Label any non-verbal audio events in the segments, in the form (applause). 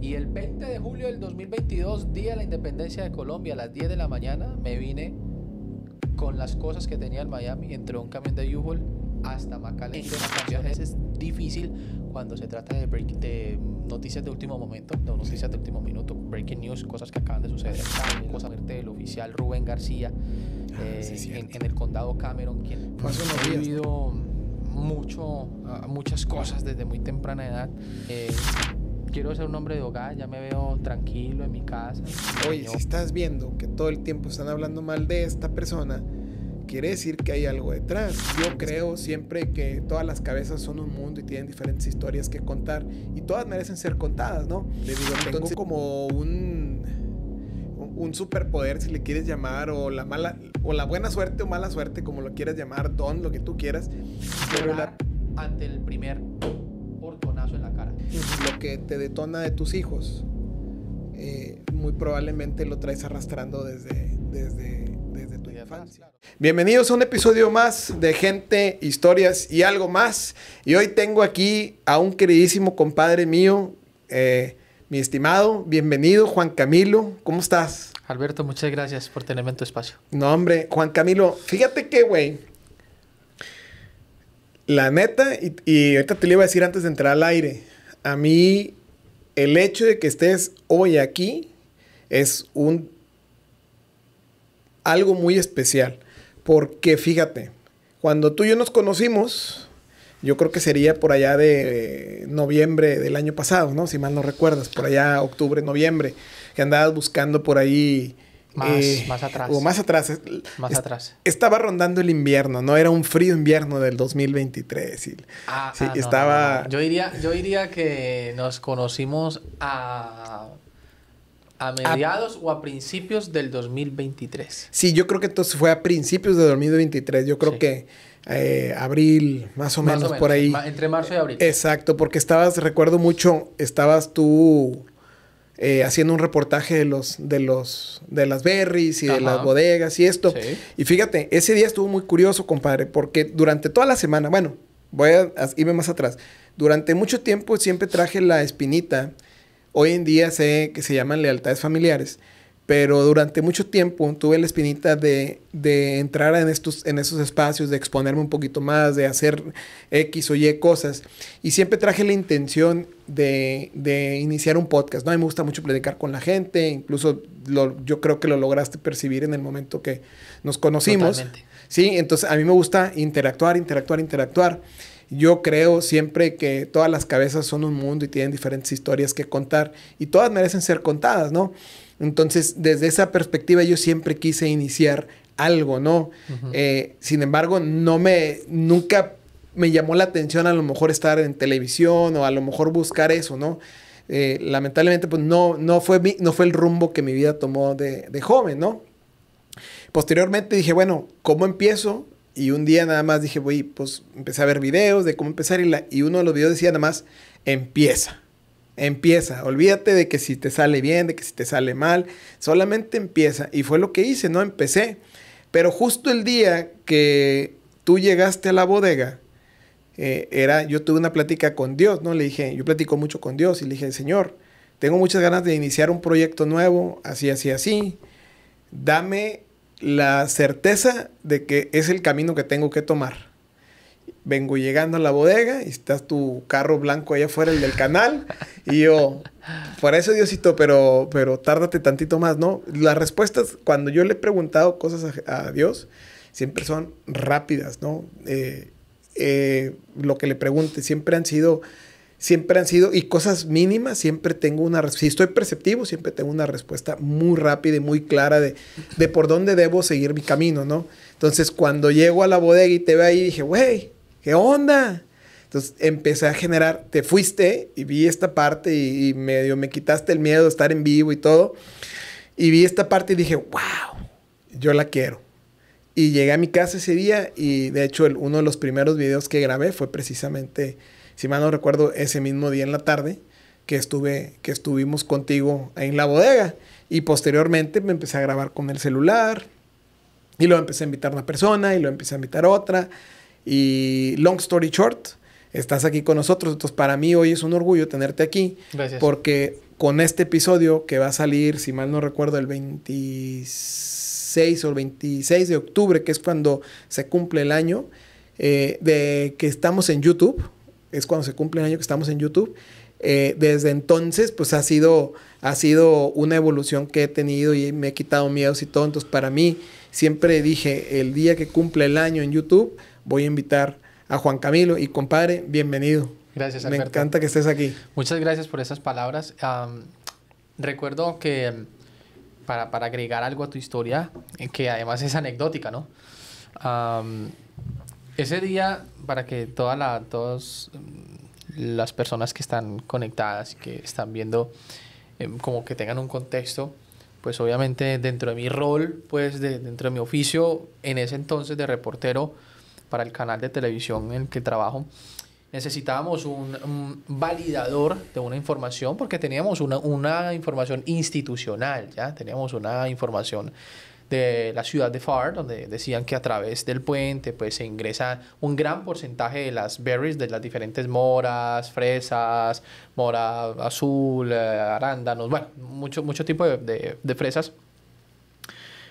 Y el 20 de julio del 2022, día de la independencia de Colombia, a las 10 de la mañana, me vine con las cosas que tenía en Miami, entre un camión de u hasta McAllen. Es difícil cuando se trata de, de noticias de último momento, de noticias de último minuto, breaking news, cosas que acaban de suceder. Cosa muerte del oficial Rubén García ah, eh, en, el condado Cameron, quien ha vivido mucho, ah, muchas cosas desde muy temprana edad. Eh, quiero ser un hombre de hogar, ya me veo tranquilo en mi casa. Oye, si estás viendo que todo el tiempo están hablando mal de esta persona, quiere decir que hay algo detrás. Yo creo siempre que todas las cabezas son un mundo y tienen diferentes historias que contar y todas merecen ser contadas, ¿no? Le digo, como un un superpoder si le quieres llamar o la mala o la buena suerte o mala suerte como lo quieras llamar, don, lo que tú quieras, pero ante el primer lo que te detona de tus hijos, eh, muy probablemente lo traes arrastrando desde, tu infancia. Bienvenidos a un episodio más de Gente, Historias y algo más. Y hoy tengo aquí a un queridísimo compadre mío, eh, mi estimado, bienvenido Juan Camilo, ¿cómo estás? Alberto, muchas gracias por tenerme en tu espacio. No, hombre, Juan Camilo, fíjate que, güey, la neta, y, y, ahorita te lo iba a decir antes de entrar al aire, a mí el hecho de que estés hoy aquí es un algo muy especial, porque fíjate, cuando tú y yo nos conocimos, yo creo que sería por allá de noviembre del año pasado, ¿no? Si mal no recuerdas, por allá octubre, noviembre, que andabas buscando por ahí eh, más, atrás. O más atrás. Más atrás. Estaba rondando el invierno, ¿no? Era un frío invierno del 2023. Ah, ah, sí, estaba... Yo, diría, yo diría que nos conocimos a... A mediados o a principios del 2023. Sí, yo creo que entonces fue a principios de 2023. Yo creo que eh, abril, más o menos por ahí. Entre marzo y abril. Exacto, porque estabas, recuerdo mucho, estabas tú eh, haciendo un reportaje de los, de los, de las berries y de las bodegas y esto. Y fíjate, ese día estuvo muy curioso, compadre, porque durante toda la semana, bueno, voy a irme más atrás. Durante mucho tiempo siempre traje la espinita. Hoy en día sé que se llaman lealtades familiares pero durante mucho tiempo tuve la espinita de, entrar en, estos, en esos espacios, de exponerme un poquito más, de hacer X o Y cosas. Y siempre traje la intención de, iniciar un podcast. ¿no? A mí me gusta mucho platicar con la gente, incluso yo creo que lo lograste percibir en el momento que nos conocimos. Sí, entonces a mí me gusta interactuar, interactuar, interactuar. Yo creo siempre que todas las cabezas son un mundo y tienen diferentes historias que contar y todas merecen ser contadas, ¿no? Entonces, desde esa perspectiva yo siempre quise iniciar algo, ¿no? Eh, sin embargo, no me, nunca me llamó la atención a lo mejor estar en televisión o a lo mejor buscar eso, ¿no? Eh, lamentablemente, pues no, no, fue no fue el rumbo que mi vida tomó de, joven, ¿no? Posteriormente dije, bueno, ¿cómo empiezo? Y un día nada más dije, voy, pues empecé a ver videos de cómo empezar y, y uno de los videos decía nada más, empieza. Empieza, olvídate de que si te sale bien, de que si te sale mal, solamente empieza. Y fue lo que hice, ¿no? Empecé. Pero justo el día que tú llegaste a la bodega, eh, era, yo tuve una plática con Dios, ¿no? Le dije, yo platico mucho con Dios y le dije, Señor, tengo muchas ganas de iniciar un proyecto nuevo, así, así, así. Dame la certeza de que es el camino que tengo que tomar vengo llegando a la bodega y estás tu carro blanco allá afuera, el del canal. Y yo, por eso Diosito, pero, pero tárdate tantito más, ¿no? Las respuestas, cuando yo le he preguntado cosas a, Dios, siempre son rápidas, ¿no? Eh, eh, lo que le pregunte, siempre han sido, siempre han sido, y cosas mínimas, siempre tengo una, si estoy perceptivo, siempre tengo una respuesta muy rápida y muy clara de, de por dónde debo seguir mi camino, ¿no? Entonces, cuando llego a la bodega y te veo ahí, dije, güey, ¿Qué onda? Entonces empecé a generar, te fuiste y vi esta parte y, medio me quitaste el miedo de estar en vivo y todo. Y vi esta parte y dije, wow, yo la quiero. Y llegué a mi casa ese día y de hecho uno de los primeros videos que grabé fue precisamente, si mal no recuerdo, ese mismo día en la tarde que, estuve, que estuvimos contigo en la bodega. Y posteriormente me empecé a grabar con el celular y lo empecé a invitar a una persona y lo empecé a invitar a otra. Y long story short, estás aquí con nosotros. Entonces, para mí hoy es un orgullo tenerte aquí. Gracias. Porque con este episodio que va a salir, si mal no recuerdo, el 26 o el 26 de octubre, que es cuando se cumple el año eh, de que estamos en YouTube, es cuando se cumple el año que estamos en YouTube. Eh, desde entonces, pues ha sido, ha sido una evolución que he tenido y me he quitado miedos y todo. Entonces, para mí, siempre dije, el día que cumple el año en YouTube, voy a invitar a Juan Camilo. Y compadre, bienvenido. Gracias, Alberto. Me encanta que estés aquí. Muchas gracias por esas palabras. recuerdo que, em, para, agregar algo a tu historia, eh, que además es anecdótica, ¿no? ese día, para que toda la, todas mm, las personas que están conectadas y que están viendo, em, como que tengan un contexto, pues obviamente dentro de mi rol, pues dentro de mi oficio, en ese entonces de reportero, para el canal de televisión en el que trabajo, necesitábamos un, validador de una información porque teníamos una, una, información institucional, ¿ya? Teníamos una información de la ciudad de FAR, donde decían que a través del puente pues se ingresa un gran porcentaje de las berries, de las diferentes moras, fresas, mora azul, eh, arándanos, bueno, mucho, mucho tipo de, de fresas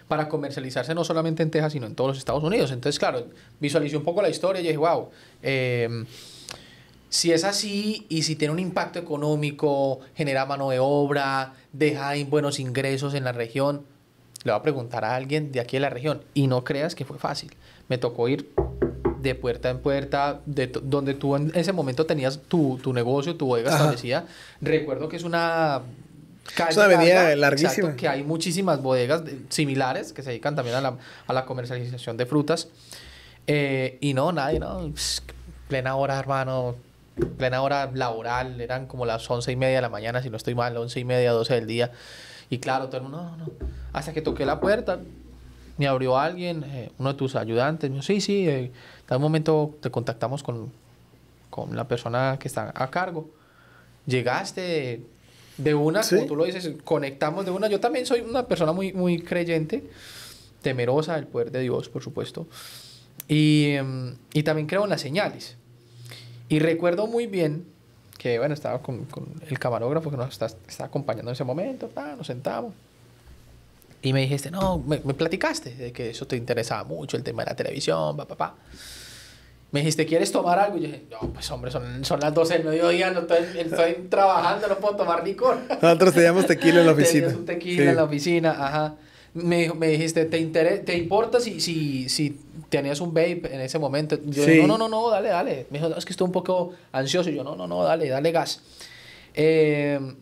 para comercializarse no solamente en Texas, sino en todos los Estados Unidos. Entonces, claro, visualicé un poco la historia y dije, wow, em, si es así y si tiene un impacto económico, genera mano de obra, deja buenos ingresos en la región, le voy a preguntar a alguien de aquí de la región. Y no creas que fue fácil. Me tocó ir de puerta en puerta, de donde tú en ese momento tenías tu, negocio, tu bodega establecida. Recuerdo que es una es una avenida larguísima. Exacto, que hay muchísimas bodegas similares que se dedican también a la, a la comercialización de frutas. Eh, y no, nadie, no. plena hora, hermano. Plena hora laboral. Eran como las once y media de la mañana, si no estoy mal, once y media, doce del día. Y claro, todo el mundo, no, no. Hasta que toqué la puerta, me abrió alguien, eh, uno de tus ayudantes. no sí, sí, en eh, un momento te contactamos con, con la persona que está a cargo. Llegaste de una, como tú lo dices, conectamos de una. Yo también soy una persona muy, muy creyente, temerosa del poder de Dios, por supuesto. Y, em, también creo en las señales. Y recuerdo muy bien que, bueno, estaba con, el camarógrafo que nos está, acompañando en ese momento, nos sentamos. Y me dijiste, no, me, platicaste de que eso te interesaba mucho, el tema de la televisión, papá, papá me dijiste, ¿quieres tomar algo? Y yo dije, no, pues hombre, son, las 12 del mediodía, estoy, trabajando, no puedo tomar licor. (laughs) Nosotros teníamos tequila en la (laughs) oficina. Teníamos un tequila en la oficina, ajá. Me, dijiste, ¿te, ¿te importa si, si, si tenías un vape en ese momento? Yo dije, no, no, no, dale, dale. Me dijo, es que estoy un poco ansioso. Y yo, no, no, no, dale, dale gas. Em,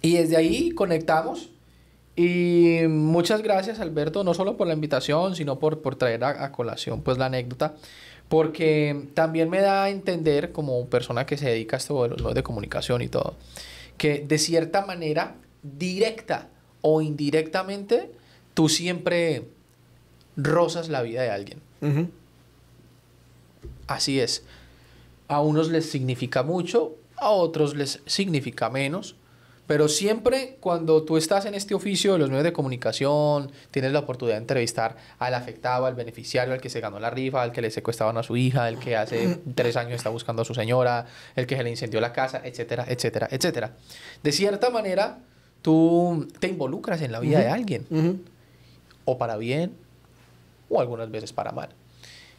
y desde ahí conectamos. Y muchas gracias, Alberto, no solo por la invitación, sino por, traer a, a colación pues la anécdota porque también me da a entender, como persona que se dedica a esto de los medios de comunicación y todo, que de cierta manera, directa o indirectamente, tú siempre rozas la vida de alguien. Así es. A unos les significa mucho, a otros les significa menos, pero siempre cuando tú estás en este oficio de los medios de comunicación, tienes la oportunidad de entrevistar al afectado, al beneficiario, al que se ganó la rifa, al que le secuestraban a su hija, el que hace (clears throat) tres años está buscando a su señora, el que se le incendió la casa, etcétera, etcétera, etcétera. De cierta manera, tú te involucras en la vida de alguien, o para bien, o algunas veces para mal.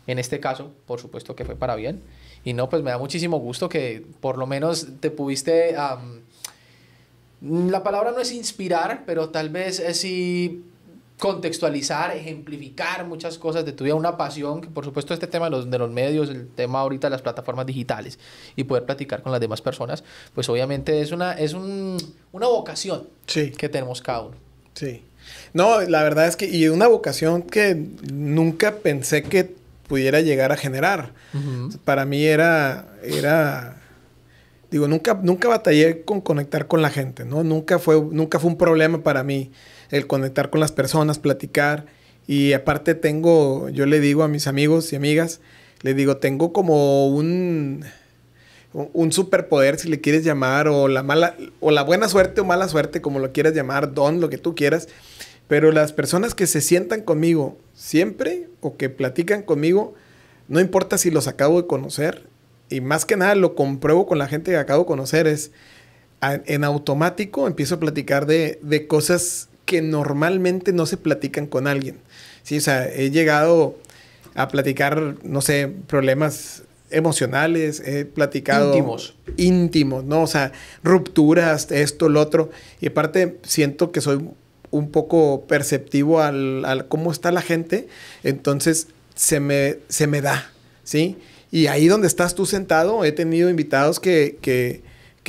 En este caso, por supuesto que fue para bien. Y no, pues me da muchísimo gusto que por lo menos te pudiste... La palabra no es inspirar, pero tal vez es sí contextualizar, ejemplificar muchas cosas de tu una pasión, que por supuesto este tema de los, medios, el tema ahorita de las plataformas digitales y poder platicar con las demás personas, pues obviamente es una, es un, una vocación que tenemos cada uno. Sí. No, la verdad es que, y una vocación que nunca pensé que pudiera llegar a generar. Para mí era, era digo, nunca, nunca batallé con conectar con la gente, ¿no? Nunca fue, nunca fue un problema para mí el conectar con las personas, platicar. Y aparte tengo, yo le digo a mis amigos y amigas, le digo, tengo como un, un superpoder, si le quieres llamar, o la, mala, o la buena suerte o mala suerte, como lo quieras llamar, don, lo que tú quieras. Pero las personas que se sientan conmigo siempre o que platican conmigo, no importa si los acabo de conocer, y más que nada lo compruebo con la gente que acabo de conocer, es en automático empiezo a platicar de, de, cosas que normalmente no se platican con alguien. Sí, o sea, he llegado a platicar, no sé, problemas emocionales, he platicado... Íntimos. Íntimos, ¿no? O sea, rupturas, esto, lo otro. Y aparte siento que soy un poco perceptivo al, cómo está la gente, entonces se me, se me da, ¿sí? sí y ahí donde estás tú sentado, he tenido invitados que, que,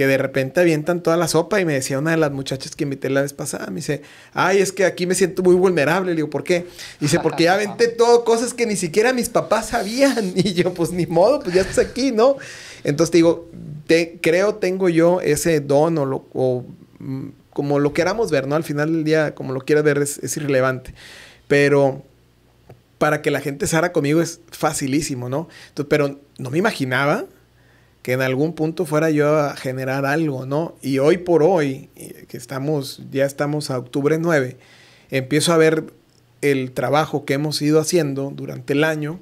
de repente avientan toda la sopa y me decía una de las muchachas que invité la vez pasada, me dice, ay, es que aquí me siento muy vulnerable. Le digo, ¿por qué? Dice, porque ya aventé (laughs) todo, cosas que ni siquiera mis papás sabían. (laughs) Y yo, pues ni modo, pues ya estás aquí, ¿no? Entonces te digo, te, creo tengo yo ese don o, mm, como lo queramos ver, ¿no? Al final del día, como lo quieras ver, es irrelevante. Pero para que la gente se haga conmigo es facilísimo, ¿no? pero no me imaginaba que en algún punto fuera yo a generar algo, ¿no? Y hoy por hoy, eh, que estamos, ya estamos a octubre 9, empiezo a ver el trabajo que hemos ido haciendo durante el año.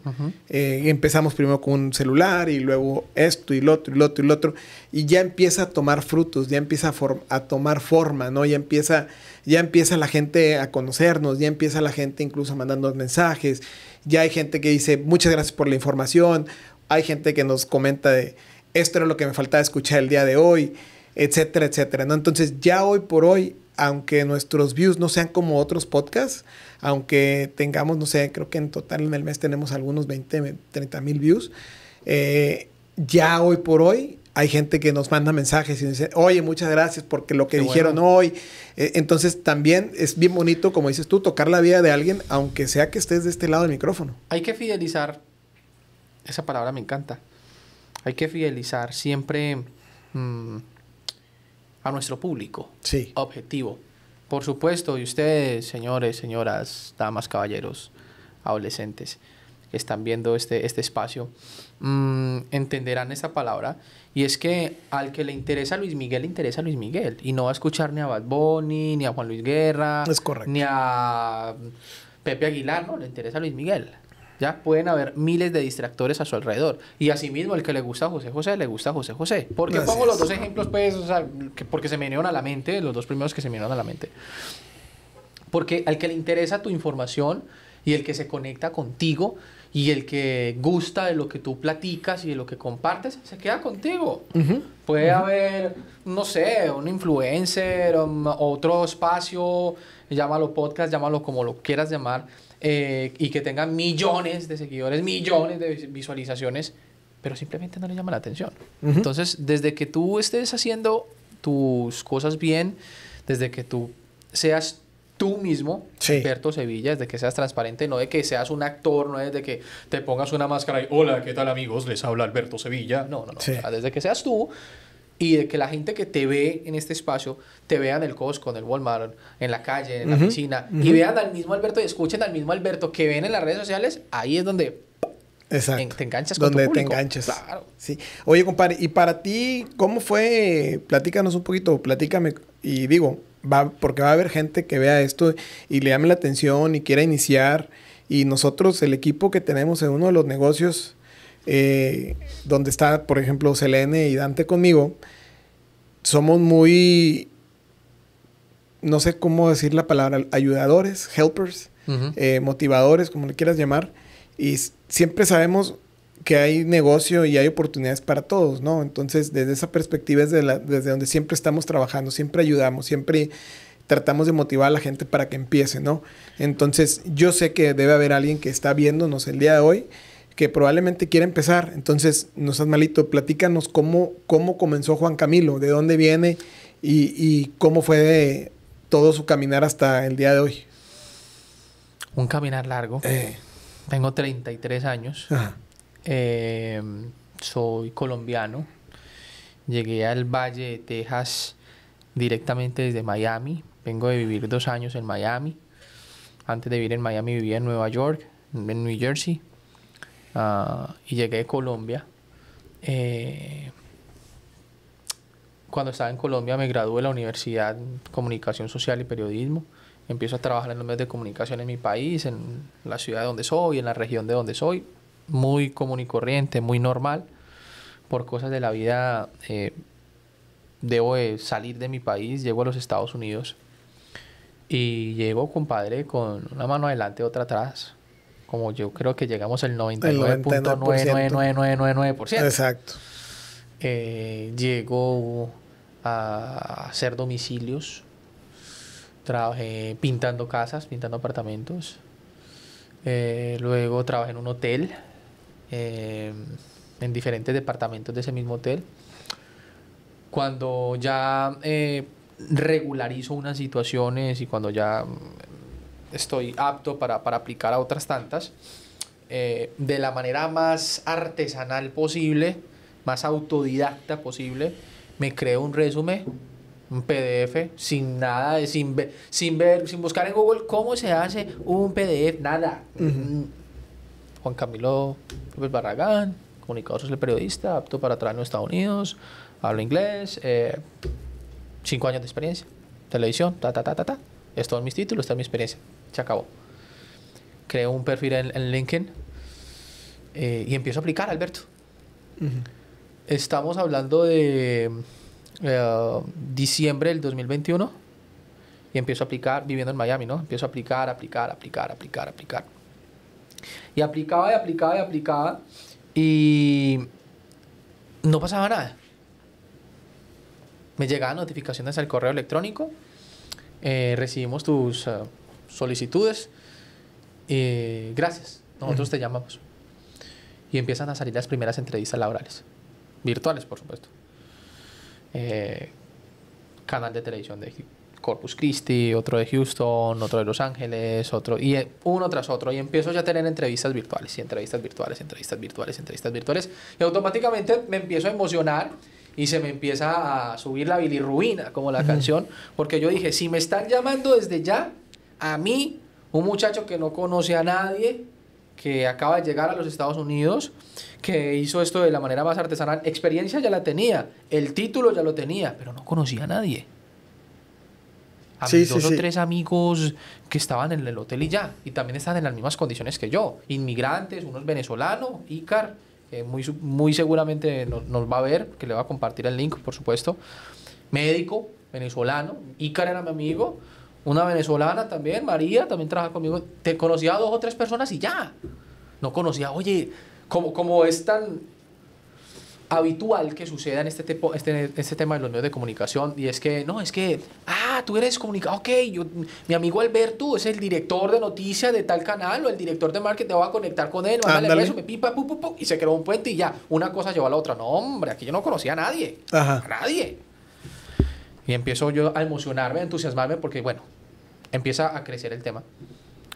Eh, empezamos primero con un celular y luego esto y lo otro y lo otro y lo otro. Y ya empieza a tomar frutos, ya empieza a tomar forma, ¿no? Ya empieza ya empieza la gente a conocernos, ya empieza la gente incluso a mandarnos mensajes, ya hay gente que dice muchas gracias por la información, hay gente que nos comenta de esto era lo que me faltaba escuchar el día de hoy, etcétera, etcétera. Entonces ya hoy por hoy, aunque nuestros views no sean como otros podcasts, aunque tengamos, no sé, creo que en total en el mes tenemos algunos 20, 30 mil views, eh, ya hoy por hoy hay gente que nos manda mensajes y dice, oye, muchas gracias porque lo que dijeron hoy. E, entonces también es bien bonito, como dices tú, tocar la vida de alguien, aunque sea que estés de este lado del micrófono. Hay que fidelizar, esa palabra me encanta, hay que fidelizar siempre mm, a nuestro público. Sí. Objetivo. Por supuesto, y ustedes, señores, señoras, damas, caballeros, adolescentes, que están viendo este, este espacio Mm, entenderán esa palabra. Y es que al que le interesa a Luis Miguel, le interesa a Luis Miguel. Y no va a escuchar ni a Bad Bunny, ni a Juan Luis Guerra, ni a Pepe Aguilar, no, le interesa a Luis Miguel. Ya pueden haber miles de distractores a su alrededor. Y asimismo, el que le gusta a José José, le gusta a José José. Porque pongo los dos ejemplos, pues, que porque se me dieron a la mente, los dos primeros que se me dieron a la mente. Porque al que le interesa tu información y el que se conecta contigo, y el que gusta de lo que tú platicas y de lo que compartes se queda contigo. Puede haber, no sé, un influencer, um, otro espacio, llámalo podcast, llámalo como lo quieras llamar, eh, y que tenga millones de seguidores, millones de visualizaciones, pero simplemente no le llama la atención. Entonces, desde que tú estés haciendo tus cosas bien, desde que tú seas tú mismo Alberto Sevilla, desde que seas transparente, no de que seas un actor, no desde que te pongas una máscara y hola, ¿qué tal amigos? Les habla Alberto Sevilla. No, no, no. desde que seas tú y de que la gente que te ve en este espacio te vea en el Costco, en el Walmart, en la calle, en la piscina y vean al mismo Alberto y escuchen al mismo Alberto que ven en las redes sociales, ahí es donde Exacto. te enganchas con donde tu te enganchas. Claro. Sí. Oye, compadre, y para ti, ¿cómo fue? Platícanos un poquito, platícame y digo, va, porque va a haber gente que vea esto y le llame la atención y quiera iniciar. Y nosotros, el equipo que tenemos en uno de los negocios, eh, donde está, por ejemplo, Selene y Dante conmigo, somos muy, no sé cómo decir la palabra, ayudadores, helpers, eh, motivadores, como le quieras llamar. Y siempre sabemos que hay negocio y hay oportunidades para todos, ¿no? Entonces, desde esa perspectiva, es la, desde donde siempre estamos trabajando, siempre ayudamos, siempre tratamos de motivar a la gente para que empiece, ¿no? Entonces, yo sé que debe haber alguien que está viéndonos el día de hoy que probablemente quiera empezar. Entonces, no seas malito, platícanos cómo, cómo comenzó Juan Camilo, de dónde viene y, cómo fue todo su caminar hasta el día de hoy. Un caminar largo. Eh. Tengo 33 años. Ajá. Em, soy colombiano. Llegué al Valle de Texas directamente desde Miami. Vengo de vivir dos años en Miami. Antes de vivir en Miami vivía en Nueva York, en New Jersey. Ah, y llegué a Colombia. Eh, cuando estaba en Colombia me gradué de la Universidad de Comunicación Social y Periodismo. Empiezo a trabajar en los medios de comunicación en mi país, en la ciudad de donde soy, en la región de donde soy muy común y corriente, muy normal. Por cosas de la vida, eh, debo de salir de mi país, llego a los Estados Unidos y llego, compadre, con una mano adelante, otra atrás. Como yo creo que llegamos al 99.99999%. Exacto. Eh, llego a hacer domicilios. Trabajé pintando casas, pintando apartamentos. Eh, luego trabajé en un hotel eh, en diferentes departamentos de ese mismo hotel. Cuando ya eh, regularizo unas situaciones y cuando ya mm, estoy apto para, para aplicar a otras tantas, eh, de la manera más artesanal posible, más autodidacta posible, me creo un resumen, un PDF, sin nada, de, sin, sin ver, sin buscar en Google cómo se hace un PDF, nada. Juan Camilo Barragán, comunicador social periodista, apto para trabajar en Estados Unidos, hablo inglés, eh, cinco años de experiencia, televisión, ta, ta, ta, ta, ta. Es mis títulos, esta es mi experiencia. Se acabó. Creo un perfil en, LinkedIn eh, y empiezo a aplicar, Alberto. Estamos hablando de eh, diciembre del 2021 y empiezo a aplicar viviendo en Miami, ¿no? Empiezo a aplicar, aplicar, aplicar, aplicar, aplicar. Y aplicaba y aplicaba y aplicaba y no pasaba nada. Me llegaban notificaciones al correo electrónico, eh, recibimos tus eh, solicitudes, y eh, gracias, nosotros te llamamos. Y empiezan a salir las primeras entrevistas laborales, virtuales por supuesto. canal de televisión de Corpus Christi, otro de Houston, otro de Los Ángeles, otro, y eh, uno tras otro. Y empiezo ya a tener entrevistas virtuales, y entrevistas virtuales, entrevistas virtuales, entrevistas virtuales. Y automáticamente me empiezo a emocionar y se me empieza a subir la bilirruina como la canción, porque yo dije, si me están llamando desde ya, a mí, un muchacho que no conoce a nadie, que acaba de llegar a los Estados Unidos, que hizo esto de la manera más artesanal, experiencia ya la tenía, el título ya lo tenía, pero no conocía a nadie a sí, tres amigos que estaban en el hotel y ya, y también estaban en las mismas condiciones que yo, inmigrantes, unos venezolanos, Icar, muy, muy seguramente nos, va a ver, que le va a compartir el link, por supuesto, médico, venezolano, Icar era mi amigo, una venezolana también, María, también trabaja conmigo, te conocía a dos o tres personas y ya, no conocía, oye, como, como es tan habitual que suceda en este, este, este, tema de los medios de comunicación y es que, no, es que, ah, tú eres comunicado ok, yo, mi amigo Alberto es el director de noticias de tal canal o el director de marketing, te voy a conectar con él, me pipa, y se creó un puente y ya, una cosa llevó a la otra. No, hombre, aquí yo no conocía a nadie, Ajá. nadie. Y empiezo yo a emocionarme, a entusiasmarme porque, bueno, empieza a crecer el tema.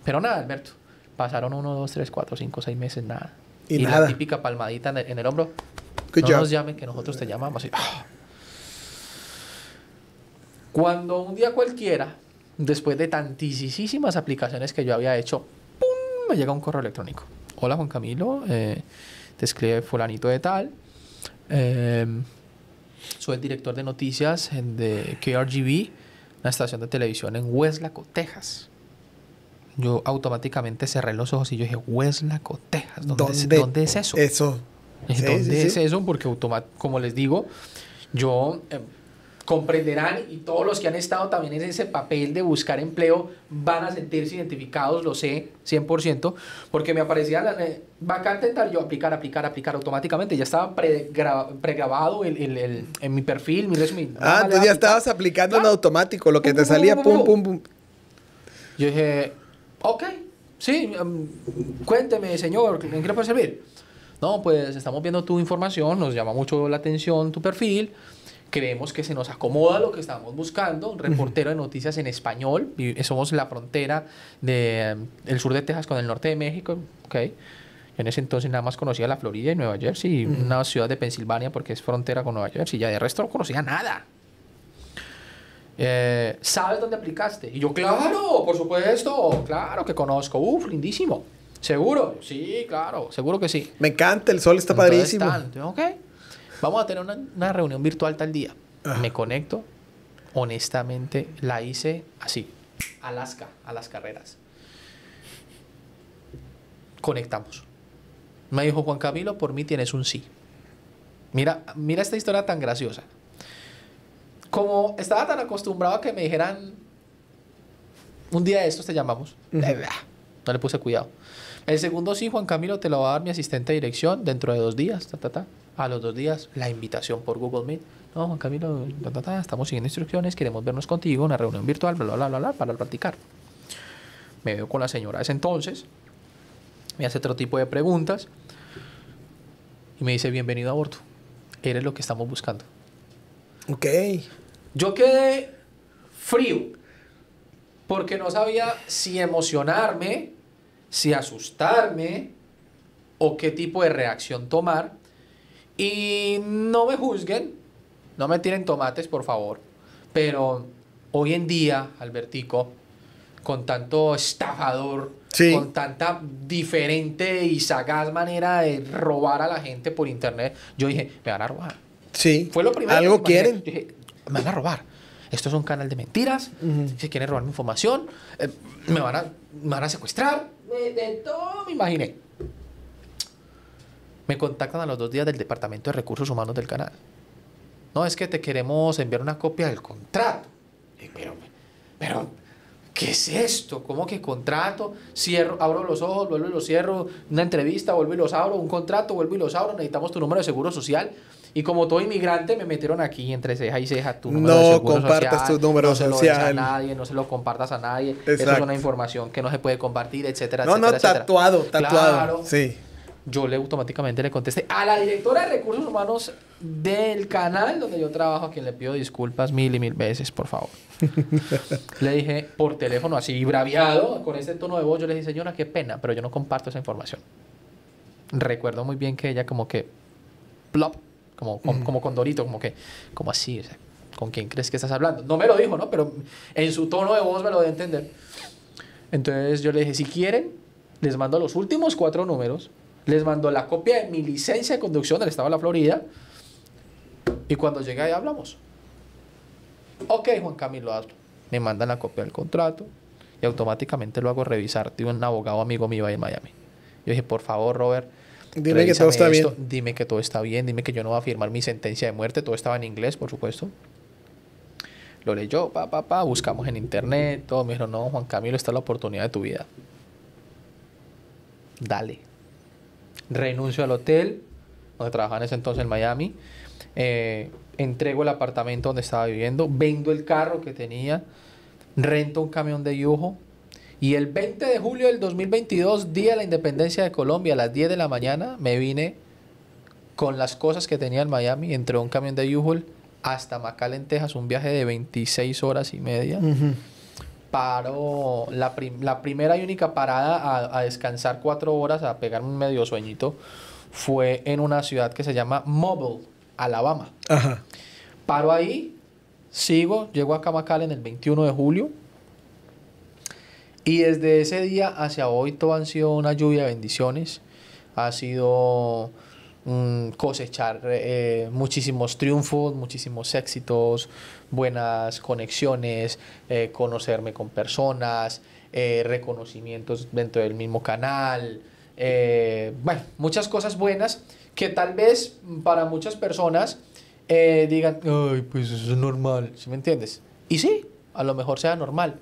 Pero nada, Alberto, pasaron uno, dos, tres, cuatro, cinco, seis meses, nada. Y, la típica palmadita en el, hombro. no nos llamen, que nosotros te llamamos. Ah. Cuando un día cualquiera, después de tantísimas aplicaciones que yo había hecho, ¡pum! me llega un correo electrónico. Hola Juan Camilo, eh, te escribe fulanito de tal. Em, soy el director de noticias de KRGB, una estación de televisión en Hueslaco, Texas yo automáticamente cerré los ojos y yo dije, Hueslaco, cotejas, ¿dónde, es, eso? Eso. ¿Dónde es eso? Porque como les digo, yo em, comprenderán y todos los que han estado también en ese papel de buscar empleo van a sentirse identificados, lo sé, 100%, porque me aparecía la, eh, Va a intentar yo aplicar, aplicar, aplicar automáticamente, ya estaba pregrabado en mi perfil, mi Ah, ya estabas aplicando en automático, lo que te salía, pum, pum, pum. Yo dije, Ok, sí, em, cuénteme, señor, ¿en qué le puede servir? No, pues estamos viendo tu información, nos llama mucho la atención tu perfil, creemos que se nos acomoda lo que estamos buscando, un reportero de noticias en español, somos la frontera del em, el sur de Texas con el norte de México, ok. En ese entonces nada más conocía la Florida y Nueva Jersey, y una ciudad de Pensilvania porque es frontera con Nueva Jersey, ya de resto no conocía nada. Eh, ¿Sabes dónde aplicaste? Y yo, claro, por supuesto, claro que conozco. Uf, lindísimo. Seguro, sí, claro, seguro que sí. Me encanta, el sol está padrísimo. ok, vamos a tener una, reunión virtual tal día. Me conecto, honestamente, la hice así, Alaska, a las carreras. Conectamos. Me dijo Juan Camilo, por mí tienes un sí. Mira, mira esta historia tan graciosa como estaba tan acostumbrado a que me dijeran, un día de estos te llamamos, eh, no le puse cuidado. El segundo sí, Juan Camilo, te lo va a dar mi asistente de dirección dentro de dos días, A los dos días, la invitación por Google Meet. No, Juan Camilo, estamos siguiendo instrucciones, queremos vernos contigo, una reunión virtual, bla, bla, bla, bla, para practicar Me veo con la señora ese entonces, me hace otro tipo de preguntas y me dice, bienvenido a bordo, eres lo que estamos buscando. Ok. Yo quedé frío porque no sabía si emocionarme, si asustarme o qué tipo de reacción tomar. Y no me juzguen, no me tiren tomates, por favor. Pero hoy en día, Albertico, con tanto estafador, con tanta diferente y sagaz manera de robar a la gente por internet, yo dije, me van a robar Sí. Algo quieren. me van a robar. Esto es un canal de mentiras. Si quieren robar mi información, eh, me, van a, van a secuestrar. De, todo me imaginé. Me contactan a los dos días del Departamento de Recursos Humanos del canal. No, es que te queremos enviar una copia del contrato. pero, pero, ¿qué es esto? ¿Cómo que contrato? Cierro, abro los ojos, vuelvo y los cierro, una entrevista, vuelvo y los abro, un contrato, vuelvo y los abro, necesitamos tu número de seguro social. Y como todo inmigrante, me metieron aquí entre ceja y ceja tu número no de compartas social, tu número no a nadie, no se lo compartas a nadie. Esa es una información que no se puede compartir, etcétera, no, etcétera. No, tatuado, tatuado. Claro. Sí. Yo le automáticamente le contesté a la directora de recursos humanos del canal donde yo trabajo, a quien le pido disculpas mil y mil veces, por favor. (laughs) le dije por teléfono así braviado, con ese tono de voz, yo le dije, señora, qué pena, pero yo no comparto esa información. Recuerdo muy bien que ella como que plop como, como, como condorito, como que, como así, ¿con quién crees que estás hablando? No me lo dijo, ¿no? Pero en su tono de voz me lo de entender. Entonces yo le dije, si quieren, les mando los últimos cuatro números, les mando la copia de mi licencia de conducción del Estado de la Florida, y cuando llegue ahí hablamos. Ok, Juan Camilo, hazlo. Me mandan la copia del contrato y automáticamente lo hago revisar. Tiene un abogado amigo mío ahí en Miami. Yo dije, por favor, Robert, Dime que todo está bien. Dime que todo está bien, dime que yo no voy a firmar mi sentencia de muerte, todo estaba en inglés, por supuesto. Lo leyó, pa, pa, pa, buscamos en internet, todo. Me dijeron, no, Juan Camilo, esta es la oportunidad de tu vida. Dale. Renuncio al hotel, donde trabajaba en ese entonces en Miami. Eh, entrego el apartamento donde estaba viviendo, vendo el carro que tenía, rento un camión de yujo y el 20 de julio del 2022, Día de la Independencia de Colombia, a las 10 de la mañana, me vine con las cosas que tenía en Miami, entré un camión de U-Haul hasta en Texas, un viaje de 26 horas y media. Paro la, primera y única parada a, descansar cuatro horas, a pegarme un medio sueñito, fue en una ciudad que se llama Mobile, Alabama. Paro ahí, sigo, llego acá a en el 21 de julio, y desde ese día hacia hoy todo han sido una lluvia de bendiciones, ha sido mm, cosechar eh, muchísimos triunfos, muchísimos éxitos, buenas conexiones, eh, conocerme con personas, eh, reconocimientos dentro del mismo canal, bueno, muchas cosas buenas que tal vez para muchas personas digan, ay, pues eso es normal, ¿sí me entiendes? Y sí, a lo mejor sea normal,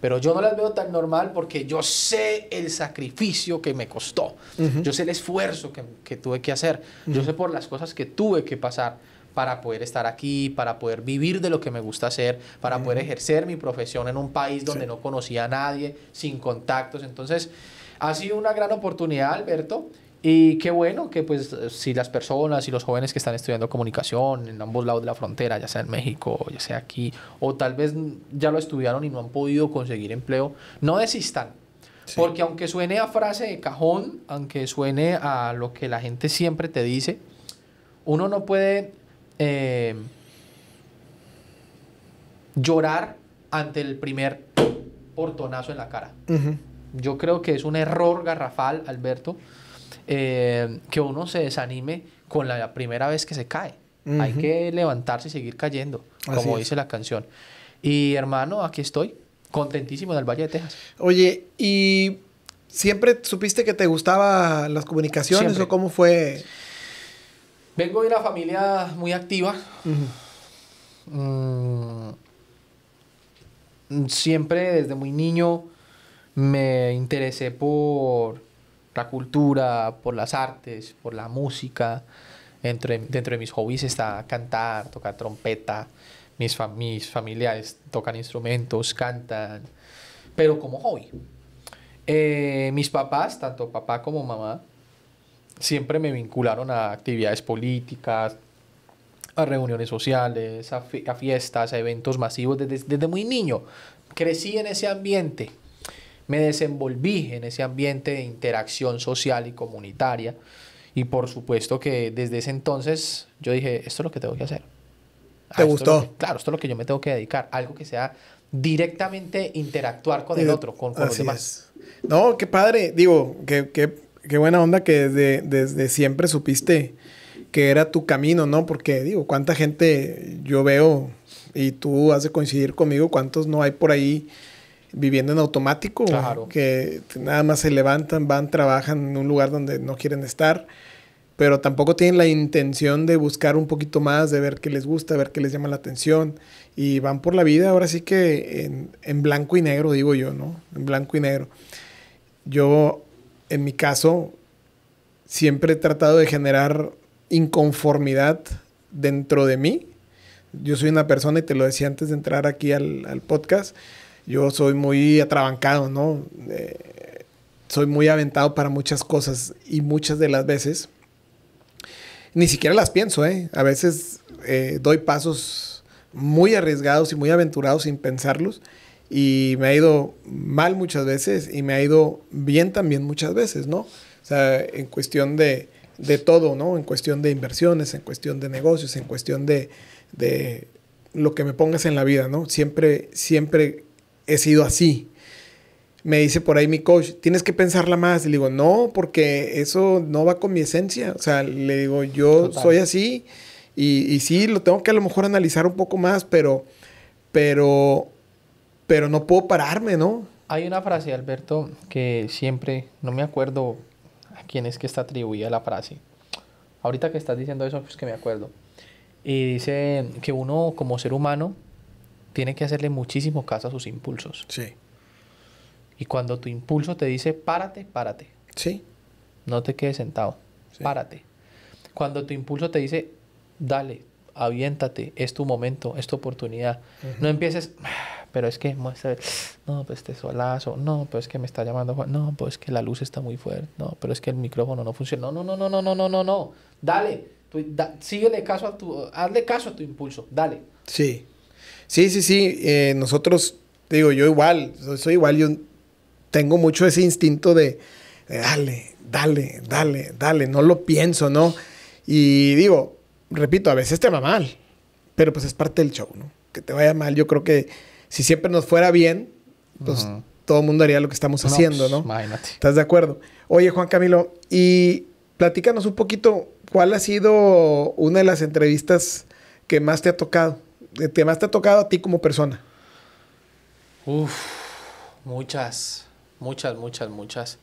pero yo no las veo tan normal porque yo sé el sacrificio que me costó. Yo sé el esfuerzo que, tuve que hacer. Yo sé por las cosas que tuve que pasar para poder estar aquí, para poder vivir de lo que me gusta hacer, para poder ejercer mi profesión en un país donde no conocía a nadie, sin contactos. Entonces, ha sido una gran oportunidad, Alberto. Y qué bueno que pues si las personas y los jóvenes que están estudiando comunicación en ambos lados de la frontera, ya sea en México, ya sea aquí, o tal vez ya lo estudiaron y no han podido conseguir empleo, no desistan. Porque aunque suene a frase de cajón, aunque suene a lo que la gente siempre te dice, uno no puede eh, llorar ante el primer portonazo en la cara. Yo creo que es un error garrafal, Alberto, eh, que uno se desanime con la primera vez que se cae. Hay que levantarse y seguir cayendo, como dice la canción. Y hermano, aquí estoy, contentísimo en el Valle de Texas. Oye, ¿y siempre supiste que te gustaban las comunicaciones o cómo fue? Vengo de una familia muy activa. Mm, siempre desde muy niño me interesé por la cultura, por las artes, por la música. Dentro de, dentro de mis hobbies está cantar, tocar trompeta. Mis, familias mis familiares tocan instrumentos, cantan, pero como hobby. Eh, mis papás, tanto papá como mamá, siempre me vincularon a actividades políticas, a reuniones sociales, a, a fiestas, a eventos masivos desde, desde, muy niño. Crecí en ese ambiente me desenvolví en ese ambiente de interacción social y comunitaria. Y por supuesto que desde ese entonces yo dije, esto es lo que tengo que hacer. ¿Te ah, gustó? claro, esto es lo que yo me tengo que dedicar. Algo que sea directamente interactuar con el eh, otro, con, los demás. No, qué padre. Digo, qué, qué, buena onda que desde, desde siempre supiste que era tu camino, ¿no? Porque digo, cuánta gente yo veo y tú has de coincidir conmigo, cuántos no hay por ahí viviendo en automático, que nada más se levantan, van, trabajan en un lugar donde no quieren estar, pero tampoco tienen la intención de buscar un poquito más, de ver qué les gusta, ver qué les llama la atención, y van por la vida ahora sí que en, blanco y negro, digo yo, ¿no? En blanco y negro. Yo, en mi caso, siempre he tratado de generar inconformidad dentro de mí. Yo soy una persona, y te lo decía antes de entrar aquí al, al podcast, yo soy muy atrabancado, ¿no? Eh, soy muy aventado para muchas cosas y muchas de las veces ni siquiera las pienso, ¿eh? A veces eh, doy pasos muy arriesgados y muy aventurados sin pensarlos y me ha ido mal muchas veces y me ha ido bien también muchas veces, ¿no? O sea, en cuestión de, de todo, ¿no? En cuestión de inversiones, en cuestión de negocios, en cuestión de, de lo que me pongas en la vida, ¿no? Siempre, siempre he sido así. Me dice por ahí mi coach, tienes que pensarla más. Y le digo, no, porque eso no va con mi esencia. O sea, le digo, yo soy así y, y, sí, lo tengo que a lo mejor analizar un poco más, pero, pero, pero no puedo pararme, ¿no? Hay una frase, Alberto, que siempre, no me acuerdo a quién es que está atribuida la frase. Ahorita que estás diciendo eso, pues que me acuerdo. Y dice que uno como ser humano tiene que hacerle muchísimo caso a sus impulsos. Sí. Y cuando tu impulso te dice, párate, párate. Sí. No te quedes sentado, párate. Cuando tu impulso te dice, dale, aviéntate, es tu momento, es tu oportunidad. No empieces, ah, pero es que, muestra, no, pues te este solazo, no, pero es que me está llamando no, pues es que la luz está muy fuerte, no, pero es que el micrófono no funciona, no, no, no, no, no, no, no, no, dale, tú, síguele caso a tu, hazle caso a tu impulso, dale. Sí. Sí, sí, sí. Eh, nosotros, digo, yo igual, soy igual, yo tengo mucho ese instinto de, dale, dale, dale, dale, no lo pienso, ¿no? Y digo, repito, a veces te va mal, pero pues es parte del show, ¿no? Que te vaya mal, yo creo que si siempre nos fuera bien, pues todo el mundo haría lo que estamos haciendo, ¿no? Pues, imagínate. ¿Estás de acuerdo? Oye, Juan Camilo, y platícanos un poquito cuál ha sido una de las entrevistas que más te ha tocado. Eh, te más te ha tocado a ti como persona? Uf, muchas, muchas, muchas, muchas.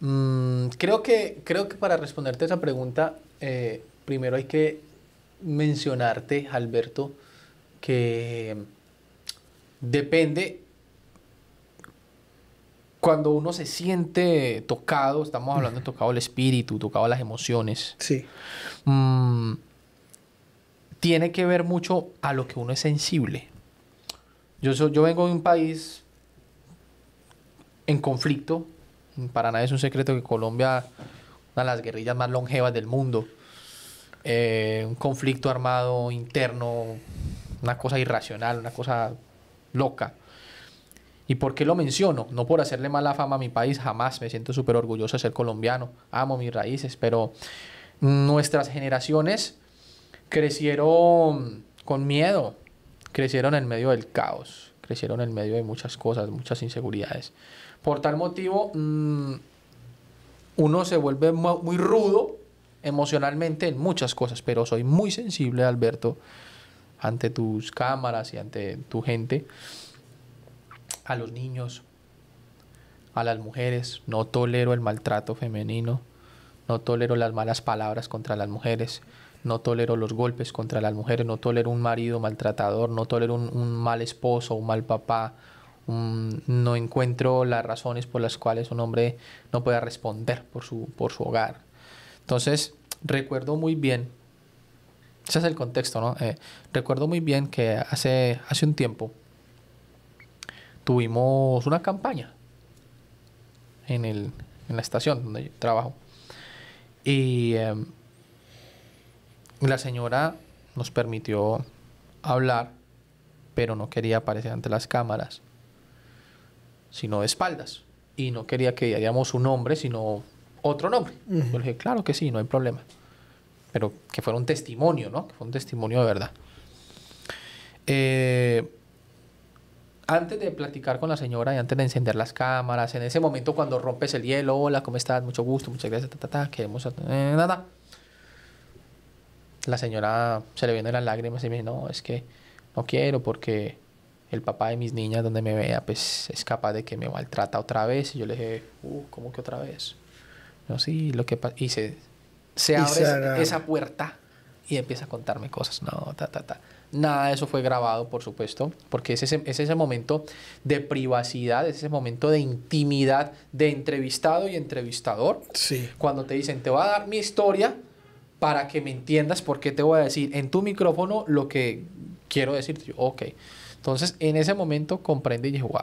Mm, creo, que, creo que para responderte esa pregunta, eh, primero hay que mencionarte, Alberto, que depende cuando uno se siente tocado, estamos hablando de tocado el espíritu, tocado las emociones. Sí. Mm, tiene que ver mucho a lo que uno es sensible. Yo, yo vengo de un país en conflicto. Para nadie es un secreto que Colombia, una de las guerrillas más longevas del mundo. Eh, un conflicto armado interno, una cosa irracional, una cosa loca. ¿Y por qué lo menciono? No por hacerle mala fama a mi país, jamás me siento súper orgulloso de ser colombiano, amo mis raíces, pero nuestras generaciones crecieron con miedo, crecieron en medio del caos, crecieron en medio de muchas cosas, muchas inseguridades. Por tal motivo, mm, uno se vuelve muy rudo emocionalmente en muchas cosas, pero soy muy sensible, Alberto, ante tus cámaras y ante tu gente, a los niños, a las mujeres, no tolero el maltrato femenino, no tolero las malas palabras contra las mujeres, no tolero los golpes contra las mujeres, no tolero un marido maltratador, no tolero un, mal esposo, un mal papá, no encuentro las razones por las cuales un hombre no pueda responder por su, por su hogar. Entonces, recuerdo muy bien, ese es el contexto, ¿no? Eh, recuerdo muy bien que hace, hace un tiempo tuvimos una campaña en, la estación donde yo trabajo. Y... Em, la señora nos permitió hablar, pero no quería aparecer ante las cámaras, sino de espaldas. Y no quería que diéramos un nombre, sino otro nombre. Yo le dije, claro que sí, no hay problema. Pero que fuera un testimonio, ¿no? Que fue un testimonio de verdad. Eh, antes de platicar con la señora y antes de encender las cámaras, en ese momento cuando rompes el hielo, hola, ¿cómo estás? Mucho gusto, muchas gracias, ta, ta, ta, queremos... Eh, nada la señora se le vienen las lágrimas y me dice, no, es que no quiero porque el papá de mis niñas donde me vea pues es capaz de que me maltrata otra vez. Y yo le dije, uh, ¿cómo que otra vez? No, sí, lo que pasa... Y se, abre esa puerta y empieza a contarme cosas. No, ta, ta, ta. Nada de eso fue grabado, por supuesto, porque es ese, es ese momento de privacidad, es ese momento de intimidad de entrevistado y entrevistador. Sí. Cuando te dicen, te voy a dar mi historia, para que me entiendas por qué te voy a decir en tu micrófono lo que quiero decirte. Yo, ok. Entonces, en ese momento comprende y dije, wow.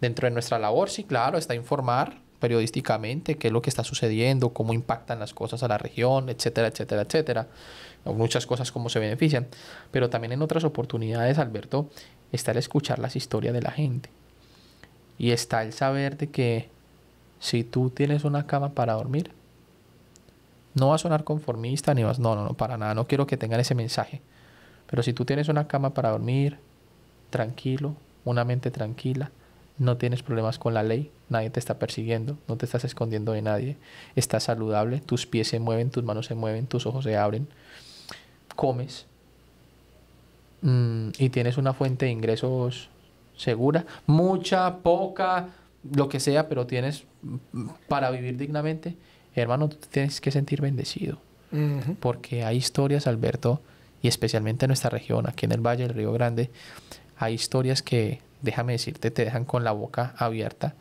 dentro de nuestra labor, sí, claro, está informar periodísticamente qué es lo que está sucediendo, cómo impactan las cosas a la región, etcétera, etcétera, etcétera. Muchas cosas cómo se benefician. Pero también en otras oportunidades, Alberto, está el escuchar las historias de la gente. Y está el saber de que si tú tienes una cama para dormir, no va a sonar conformista ni vas, no, no, no, para nada, no quiero que tengan ese mensaje. Pero si tú tienes una cama para dormir, tranquilo, una mente tranquila, no tienes problemas con la ley, nadie te está persiguiendo, no te estás escondiendo de nadie, estás saludable, tus pies se mueven, tus manos se mueven, tus ojos se abren, comes mm, y tienes una fuente de ingresos segura, mucha, poca, lo que sea, pero tienes mm, para vivir dignamente hermano, tú tienes que sentir bendecido. Porque hay historias, Alberto, y especialmente en nuestra región, aquí en el Valle del Río Grande, hay historias que, déjame decirte, te dejan con la boca abierta